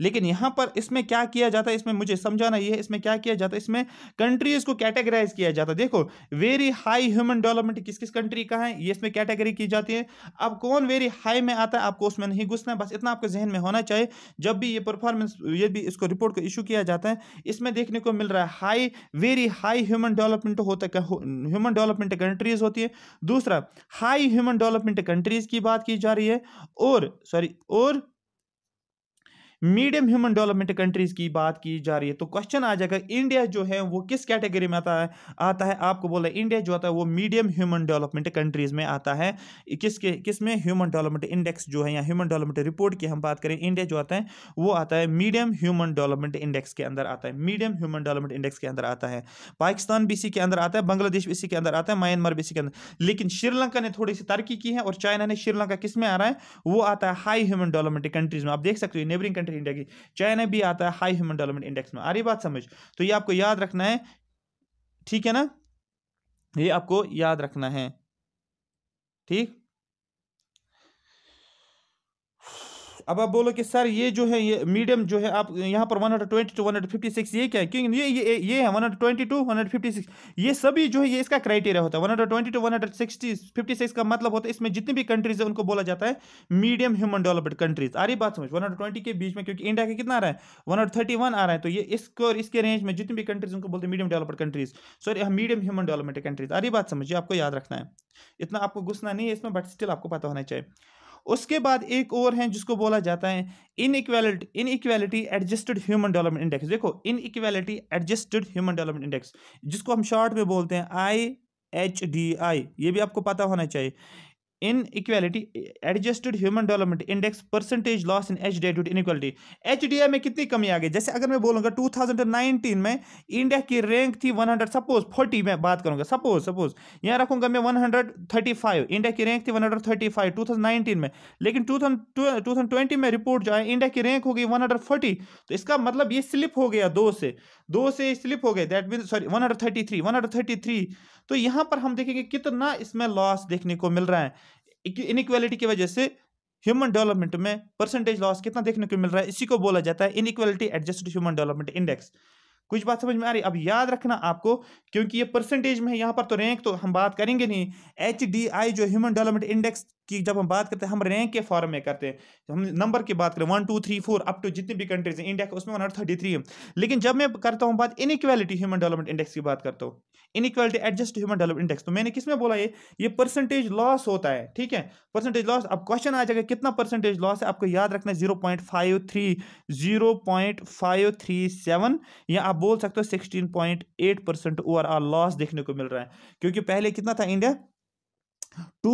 लेकिन यहां पर इसमें क्या किया जाता है इसमें मुझे समझाना यह है इसमें क्या किया जाता है इसमें कंट्रीज को कैटेगराइज किया जाता है देखो वेरी हाई ह्यूमन डेवलपमेंट किस किस कंट्री का है ये इसमें कैटेगरी की जाती है अब कौन वेरी हाई में आता है आपको उसमें नहीं घुसना है बस इतना आपके जहन में होना चाहिए जब भी ये परफॉर्मेंस ये भी इसको रिपोर्ट को इशू किया जाता है इसमें देखने को मिल रहा है high very high human development होता है ह्यूमन डेवलपमेंट कंट्रीज होती है दूसरा हाई ह्यूमन डेवलपमेंट कंट्रीज की बात की जा रही है और सॉरी और मीडियम ह्यूमन डेवलपमेंट कंट्रीज की बात की जा रही है तो क्वेश्चन आ जाएगा इंडिया जो है वो किस कैटेगरी में आता है आता है आपको बोला इंडिया जो आता है वो मीडियम ह्यूमन डेवलपमेंट कंट्रीज में आता है किसके किस में ह्यूमन डेवलपमेंट इंडेक्स जो है या ह्यूमन डेवलपमेंट रिपोर्ट की हम बात करें इंडिया जो आता है वो आता है मीडियम ह्यूमन डेवलपमेंट इंडेक्स के अंदर आता है मीडियम ह्यूमन डेवलपमेंट इंडेक्स के अंदर आता है पाकिस्तान भी इसी के अंदर आता है बांग्लादेश भी इसी के अंदर आता है म्यांमार भी इसी के अंदर लेकिन श्रीलंका ने थोड़ी सी तरक्की की है और चाइना ने श्रीलंका किस में आ रहा है वो आता है हाई ह्यूमन डेवलपमेंट कंट्रीज में आप देख सकते हो नेबरिंग डेवलपमेंट इंडेक्स चाइना भी आता है हाई ह्यूमन डेवलपमेंट इंडेक्स में आ रही बात समझ तो ये आपको याद रखना है ठीक है ना ये आपको याद रखना है ठीक अब आप बोलो कि सर ये जो है ये मीडियम जो है आप यहाँ पर 120 टू 156 ये क्या है क्योंकि ये ये ये है 120 टू 156 ये सभी जो है ये इसका क्राइटेरिया होता है 120 टू 160 56 का मतलब होता है इसमें जितनी भी कंट्रीज है उनको बोला जाता है मीडियम ह्यूमन डेवलप्ड कंट्रीज आ रही बात समझ ट्वेंटी के बीच में क्योंकि इंडिया का कितना आ रहा है वन आ रहा है तो ये इसको और इसके रेंज में जितनी भी कंट्रीज उनको बोलते हैं medium developed countries sorry medium human development countries आ रही बात समझिए आपको याद रखना है इतना आपको घुसना नहीं है इसमें बट स्टिल आपको पता होना चाहिए उसके बाद एक और है जिसको बोला जाता है inequality inequality adjusted human development index देखो inequality adjusted human development index जिसको हम शॉर्ट में बोलते हैं आई एच डी आई ये भी आपको पता होना चाहिए inequality adjusted human development index percentage loss in H D in inequality H D में कितनी कमी आ गई जैसे अगर मैं बोलूंगा 2019 में इंडिया की रैंक थी 100 सपोज 40 में बात करूंगा सपोज सपोज यहाँ रखूंगा मैं 135 इंडिया की रैंक थी 135 2019 में लेकिन 2020 में रिपोर्ट जो है इंडिया की रैंक हो गई फोर्टी तो इसका मतलब ये स्लिप हो गया दो से दो से स्लिप हो गए that mean sorry one hundred thirty three one hundred thirty three तो यहां पर हम देखेंगे कितना इसमें लॉस देखने को मिल रहा है इनक्वालिटी की वजह से ह्यूमन डेवलपमेंट में परसेंटेज लॉस कितना देखने को मिल रहा है इसी को बोला जाता है inequality adjusted human development index कुछ बात समझ में आ रही अब याद रखना आपको क्योंकि ये परसेंटेज में है यहाँ पर तो रैंक तो हम बात करेंगे नहीं एच जो ह्यूमन डेवलपमेंट इंडेक्स कि जब हम बात करते हैं हम रैंक के फॉर्म में करते हैं हम नंबर की बात करें one two three four up to जितनी भी कंट्रीज हैं इंडिया उसमें वन थर्टी थ्री है लेकिन जब मैं करता हूँ बात इनक्वालिटी ह्यूमन डेवलपमेंट इंडेक्स की बात करता हूँ inequality adjust human development index तो मैंने किस में बोला ये ये परसेंटेज लॉस होता है ठीक है परसेंटेज लॉस अब क्वेश्चन आ जाएगा कितना परसेंटेज लॉस है आपको याद रखना है zero point five three zero point five three seven या आप बोल सकते हो sixteen point eight percent overall loss देखने को मिल रहा है क्योंकि पहले कितना था इंडिया टू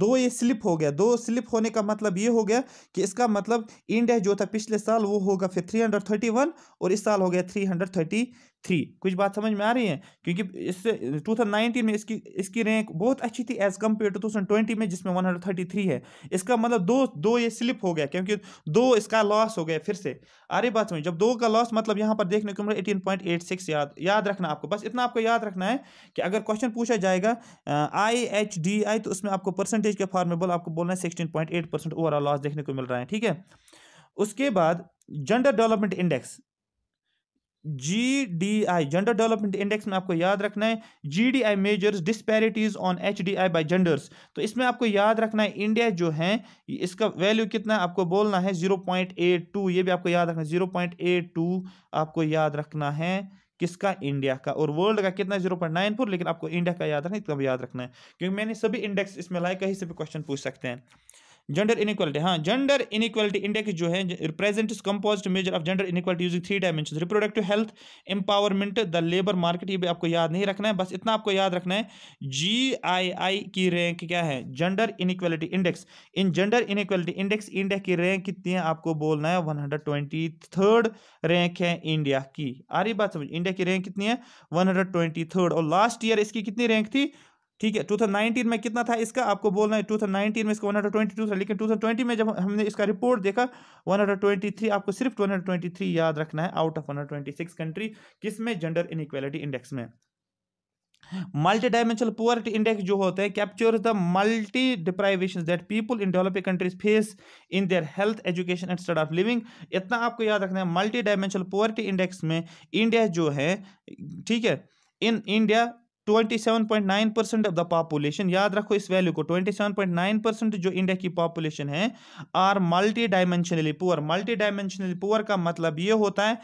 दो ये स्लिप हो गया दो स्लिप होने का मतलब ये हो गया कि इसका मतलब इंडेक्स जो था पिछले साल वो होगा फिर थ्री हंड्रेड थर्टी वन और इस साल हो गया थ्री हंड्रेड थर्टी थ्री कुछ बात समझ में आ रही है क्योंकि इससे 2019 में इसकी इसकी रैंक बहुत अच्छी थी as compare two thousand twenty में जिसमें थ्री है इसका मतलब दो दो ये स्लिप हो गया क्योंकि दो इसका लॉस हो गया फिर से अरे बात समझ जब दो का लॉस मतलब यहाँ पर देखने को मिला एटीन पॉइंट एट सिक्स याद याद रखना आपको बस इतना आपको याद रखना है कि अगर क्वेश्चन पूछा जाएगा आई एच डी आई तो उसमें आपको परसेंटेज के फॉर्मेबल आपको बोलना है sixteen point eight percent overall loss देखने को मिल रहा है ठीक है उसके बाद gender development index G D I gender development index में आपको याद रखना है G D I measures disparities on H D I by genders तो इसमें आपको याद रखना है इंडिया जो है इसका वैल्यू कितना है आपको बोलना है जीरो पॉइंट एट टू ये भी आपको याद रखना है जीरो पॉइंट एट टू आपको याद रखना है किसका इंडिया का और वर्ल्ड का कितना जीरो पॉइंट नाइन फोर लेकिन आपको इंडिया का याद रखना इतना भी याद रखना है क्योंकि मैंने सभी इंडेक्स इसमें लाए कहीं से भी क्वेश्चन पूछ सकते हैं जेंडर इनक्वालिटी हाँ जेंडर इनक्वालिटी इंडेक्स जो है represent is composite measure of gender inequality using three dimension reproductive health empowerment the labour market ये भी आपको याद नहीं रखना है बस इतना आपको याद रखना है जी आई आई की रैंक क्या है gender inequality index in gender inequality index India की रैंक कितनी है आपको बोलना है one hundred twenty third rank है इंडिया की आ रही बात समझ इंडिया की रैंक कितनी है वन हंड्रेड ट्वेंटी थर्ड और लास्ट ईयर इसकी कितनी रैंक थी ठीक है 2019 में कितना था इसका आपको बोलना है 2019 में इसका 122 था लेकिन 2020 में जब हमने इसका रिपोर्ट देखा 123 आपको सिर्फ 123 याद रखना है आउट ऑफ 126 कंट्री किसमें जेंडर इनक्वालिटी इंडेक्स में मल्टी डायमेंशनल पुअरिटी इंडेक्स जो होता है capture the multi deprivation that people in developing countries face in their health education and स्टड ऑफ लिविंग इतना आपको याद रखना है मल्टी डायमेंशनल पुअरिटी इंडेक्स में इंडिया जो है ठीक है in India 27.9 percent of the population याद रखो इस वैल्यू को 27.9 परसेंट जो इंडिया की पॉपुलेशन है are multi dimensionally poor multi dimensionally poor का मतलब ये होता है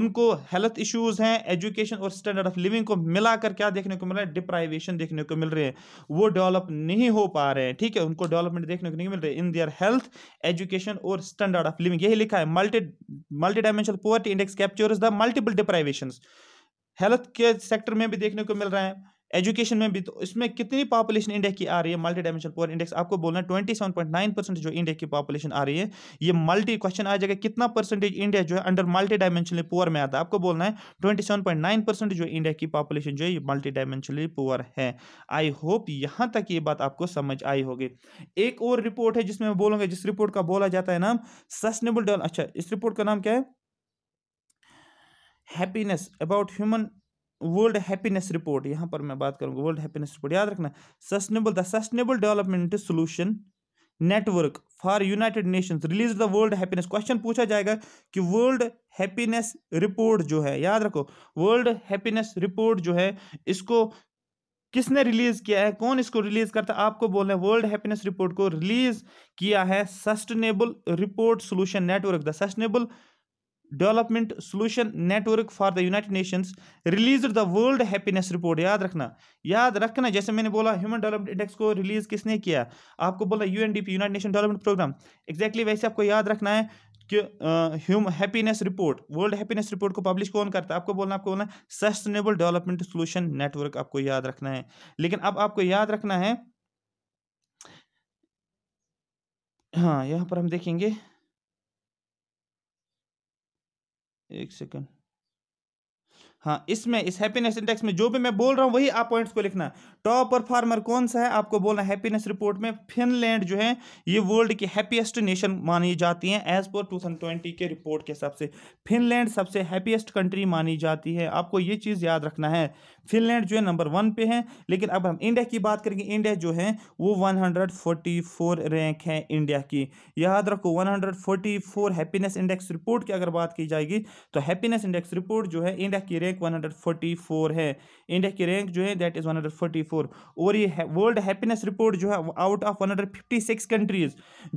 उनको हेल्थ इश्यूज हैं एजुकेशन और स्टैंडर्ड ऑफ लिविंग को मिलाकर क्या देखने को मिल रहा है डिप्राइवेशन देखने को मिल रही है वो डेवलप नहीं हो पा रहे हैं ठीक है उनको डेवलपमेंट देखने को नहीं मिल रही इन दियर हेल्थ एजुकेशन और स्टैंडर्ड ऑफ लिविंग यही लिखा है multi multi dimensional poor index captures the multiple deprivation health care sector में भी देखने को मिल रहा है एजुकेशन में भी तो इसमें कितनी पॉपुलेशन इंडिया की आ रही है मल्टी डायमेंशन पोअर इंडेक्स आपको बोलना है twenty seven point nine percent जो इंडिया की पॉपुलेशन आ रही है ये मल्टी क्वेश्चन आ जाएगा कितना परसेंटेज इंडिया जो है अंडर मल्टी डायमेंशनली पोअर में आता है आपको बोलना है twenty seven point nine percent जो इंडिया की पॉपुलेशन जो है ये मल्टी डायमेंशनली पोअर है आई होप यहाँ तक ये बात आपको समझ आई होगी एक और रिपोर्ट है जिसमें मैं बोलूँगा जिस रिपोर्ट का बोला जाता है नाम सस्टेनेबल डेवल अच्छा इस रिपोर्ट का नाम क्या है happiness about human world happiness report यहाँ पर मैं बात करूँगा वर्ल्ड हैप्पीनेस रिपोर्ट याद रखना sustainable the sustainable development solution network for United Nations release the world happiness question पूछा जाएगा कि वर्ल्ड हैप्पीनेस रिपोर्ट जो है याद रखो वर्ल्ड हैप्पीनेस रिपोर्ट जो है इसको किसने रिलीज किया है कौन इसको रिलीज करता है आपको बोलना है वर्ल्ड हैप्पीनेस रिपोर्ट को रिलीज किया है sustainable report solution network the sustainable development solution network for the United Nations release the world happiness report याद रखना याद रखना जैसे मैंने बोला ह्यूमन डेवलपमेंट इंडेक्स को रिलीज किसने किया आपको बोला U United Nation development programme exactly वैसे आपको याद रखना है कि human happiness report world happiness report को पब्लिश कौन करता है आपको बोलना आपको बोलना सस्टेनेबल डेवलपमेंट सोल्यूशन नेटवर्क आपको याद रखना है लेकिन अब आपको याद रखना है हाँ यहाँ पर हम देखेंगे एक सेकेंड हाँ इसमें इस हैप्पीनेस इंडेक्स में जो भी मैं बोल रहा हूँ वही आप पॉइंट्स को लिखना टॉप परफॉर्मर कौन सा है आपको बोलना हैप्पीनेस रिपोर्ट में फिनलैंड जो है ये वर्ल्ड की हैप्पीएस्ट नेशन मानी जाती है एज पर 2020 के रिपोर्ट के हिसाब से फिनलैंड सबसे हैप्पीएस्ट कंट्री मानी जाती है आपको ये चीज़ याद रखना है फिनलैंड जो है नंबर वन पे है लेकिन अब हम इंडिया की बात करेंगे इंडिया जो है वो 144 रैंक है इंडिया की याद रखो 144 हैप्पीनेस इंडेक्स रिपोर्ट की अगर बात की जाएगी तो हैप्पीनेस इंडेक्स रिपोर्ट जो है इंडिया की रैंक 144 है इंडिया की रैंक जो है दैट इज़ 144 और ये वर्ल्ड हैप्पीनेस रिपोर्ट जो है आउट ऑफ वन कंट्रीज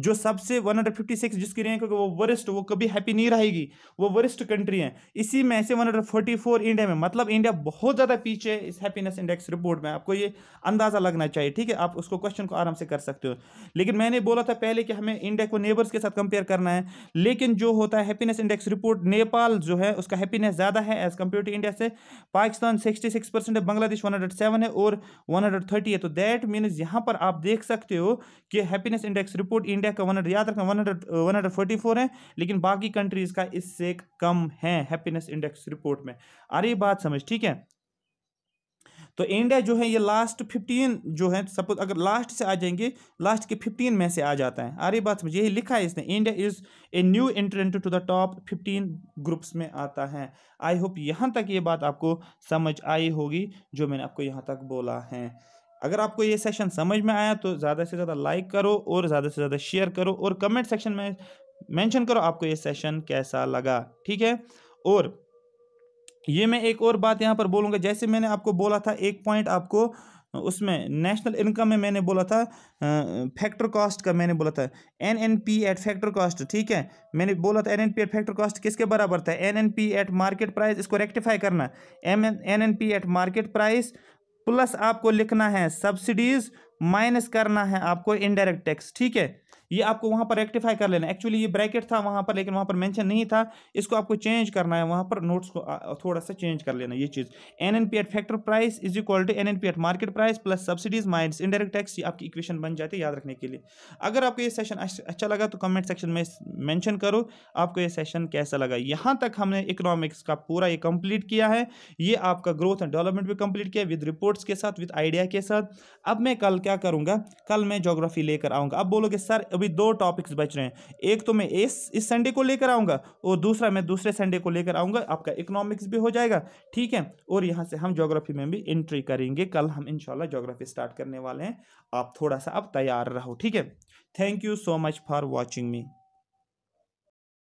जो सबसे वन जिसकी रैंक होगी वो वरिष्ट वो कभी हैप्पी नहीं रहेगी वो वरिष्ठ कंट्री है इसी में से वन इंडिया में मतलब इंडिया बहुत ज़्यादा पीछे नीचे इस हैप्पीनेस इंडेक्स रिपोर्ट में आपको ये अंदाज़ा लगना चाहिए ठीक है आप उसको क्वेश्चन को आराम से कर सकते हो लेकिन मैंने बोला था पहले कि हमें इंडेक्स को नेबर्स के साथ कंपेयर करना है लेकिन जो होता है हैप्पीनेस इंडेक्स रिपोर्ट नेपाल जो है उसका हैप्पीनेस ज़्यादा है एज़ कम्पेयर टू इंडिया से पाकिस्तान सिक्सटी है बांग्लादेश वन है और वन है तो दैट मीन्स यहाँ पर आप देख सकते हो कि हैप्पीनेस इंडेक्स रिपोर्ट इंडिया का वन याद रखना वन हंड्रेड है लेकिन बाकी कंट्रीज़ का इससे कम है हैप्पीनेस इंडेक्स रिपोर्ट में अरे बात समझ ठीक है तो इंडिया जो है ये लास्ट फिफ्टीन जो है सपोज अगर लास्ट से आ जाएंगे लास्ट के फिफ्टीन में से आ जाता है अरे बात समझ यही लिखा है इसने India is a new entrant to the top fifteen groups में आता है आई होप यहाँ तक ये बात आपको समझ आई होगी जो मैंने आपको यहाँ तक बोला है अगर आपको ये सेशन समझ में आया तो ज़्यादा से ज़्यादा लाइक करो और ज़्यादा से ज़्यादा शेयर करो और कमेंट सेक्शन में मेंशन करो आपको ये सेशन कैसा लगा ठीक है और ये मैं एक और बात यहाँ पर बोलूँगा जैसे मैंने आपको बोला था एक पॉइंट आपको उसमें नेशनल इनकम में मैंने बोला था फैक्टर कॉस्ट का मैंने बोला था N N P at factor cost ठीक है मैंने बोला था N N P at factor cost किसके बराबर था N N P at market price इसको रेक्टिफाई करना M N N P at market price plus आपको लिखना है सब्सिडीज़ माइनस करना है आपको इनडायरेक्ट टैक्स ठीक है ये आपको वहाँ पर रेक्टिफाई कर लेना एक्चुअली ये ब्रैकेट था वहाँ पर लेकिन वहाँ पर मेंशन नहीं था इसको आपको चेंज करना है वहाँ पर नोट्स को थोड़ा सा चेंज कर लेना ये चीज़ N N P at factor price is equal to N N P at market price plus subsidies minus indirect tax ये आपकी इक्वेशन बन जाती है याद रखने के लिए अगर आपको ये सेशन अच्छा लगा तो कमेंट सेक्शन में मैंशन करो आपको ये सेशन कैसा लगा यहाँ तक हमने इकोनॉमिक्स का पूरा ये कंप्लीट किया है ये आपका ग्रोथ एंड डेवलपमेंट भी कंप्लीट किया विद रिपोर्ट्स के साथ विद आइडिया के साथ अब मैं कल क्या करूँगा कल मैं जोग्राफी लेकर आऊँगा अब बोलोगे सर अभी दो टॉपिक्स बच रहे हैं एक तो मैं इस इस संडे को लेकर आऊँगा और दूसरा मैं दूसरे संडे को लेकर आऊँगा आपका इकोनॉमिक्स भी हो जाएगा ठीक है और यहाँ से हम जोग्राफी में भी एंट्री करेंगे कल हम इनशाला जोग्राफी स्टार्ट करने वाले हैं आप थोड़ा सा अब तैयार रहो ठीक है thank you so much for watching me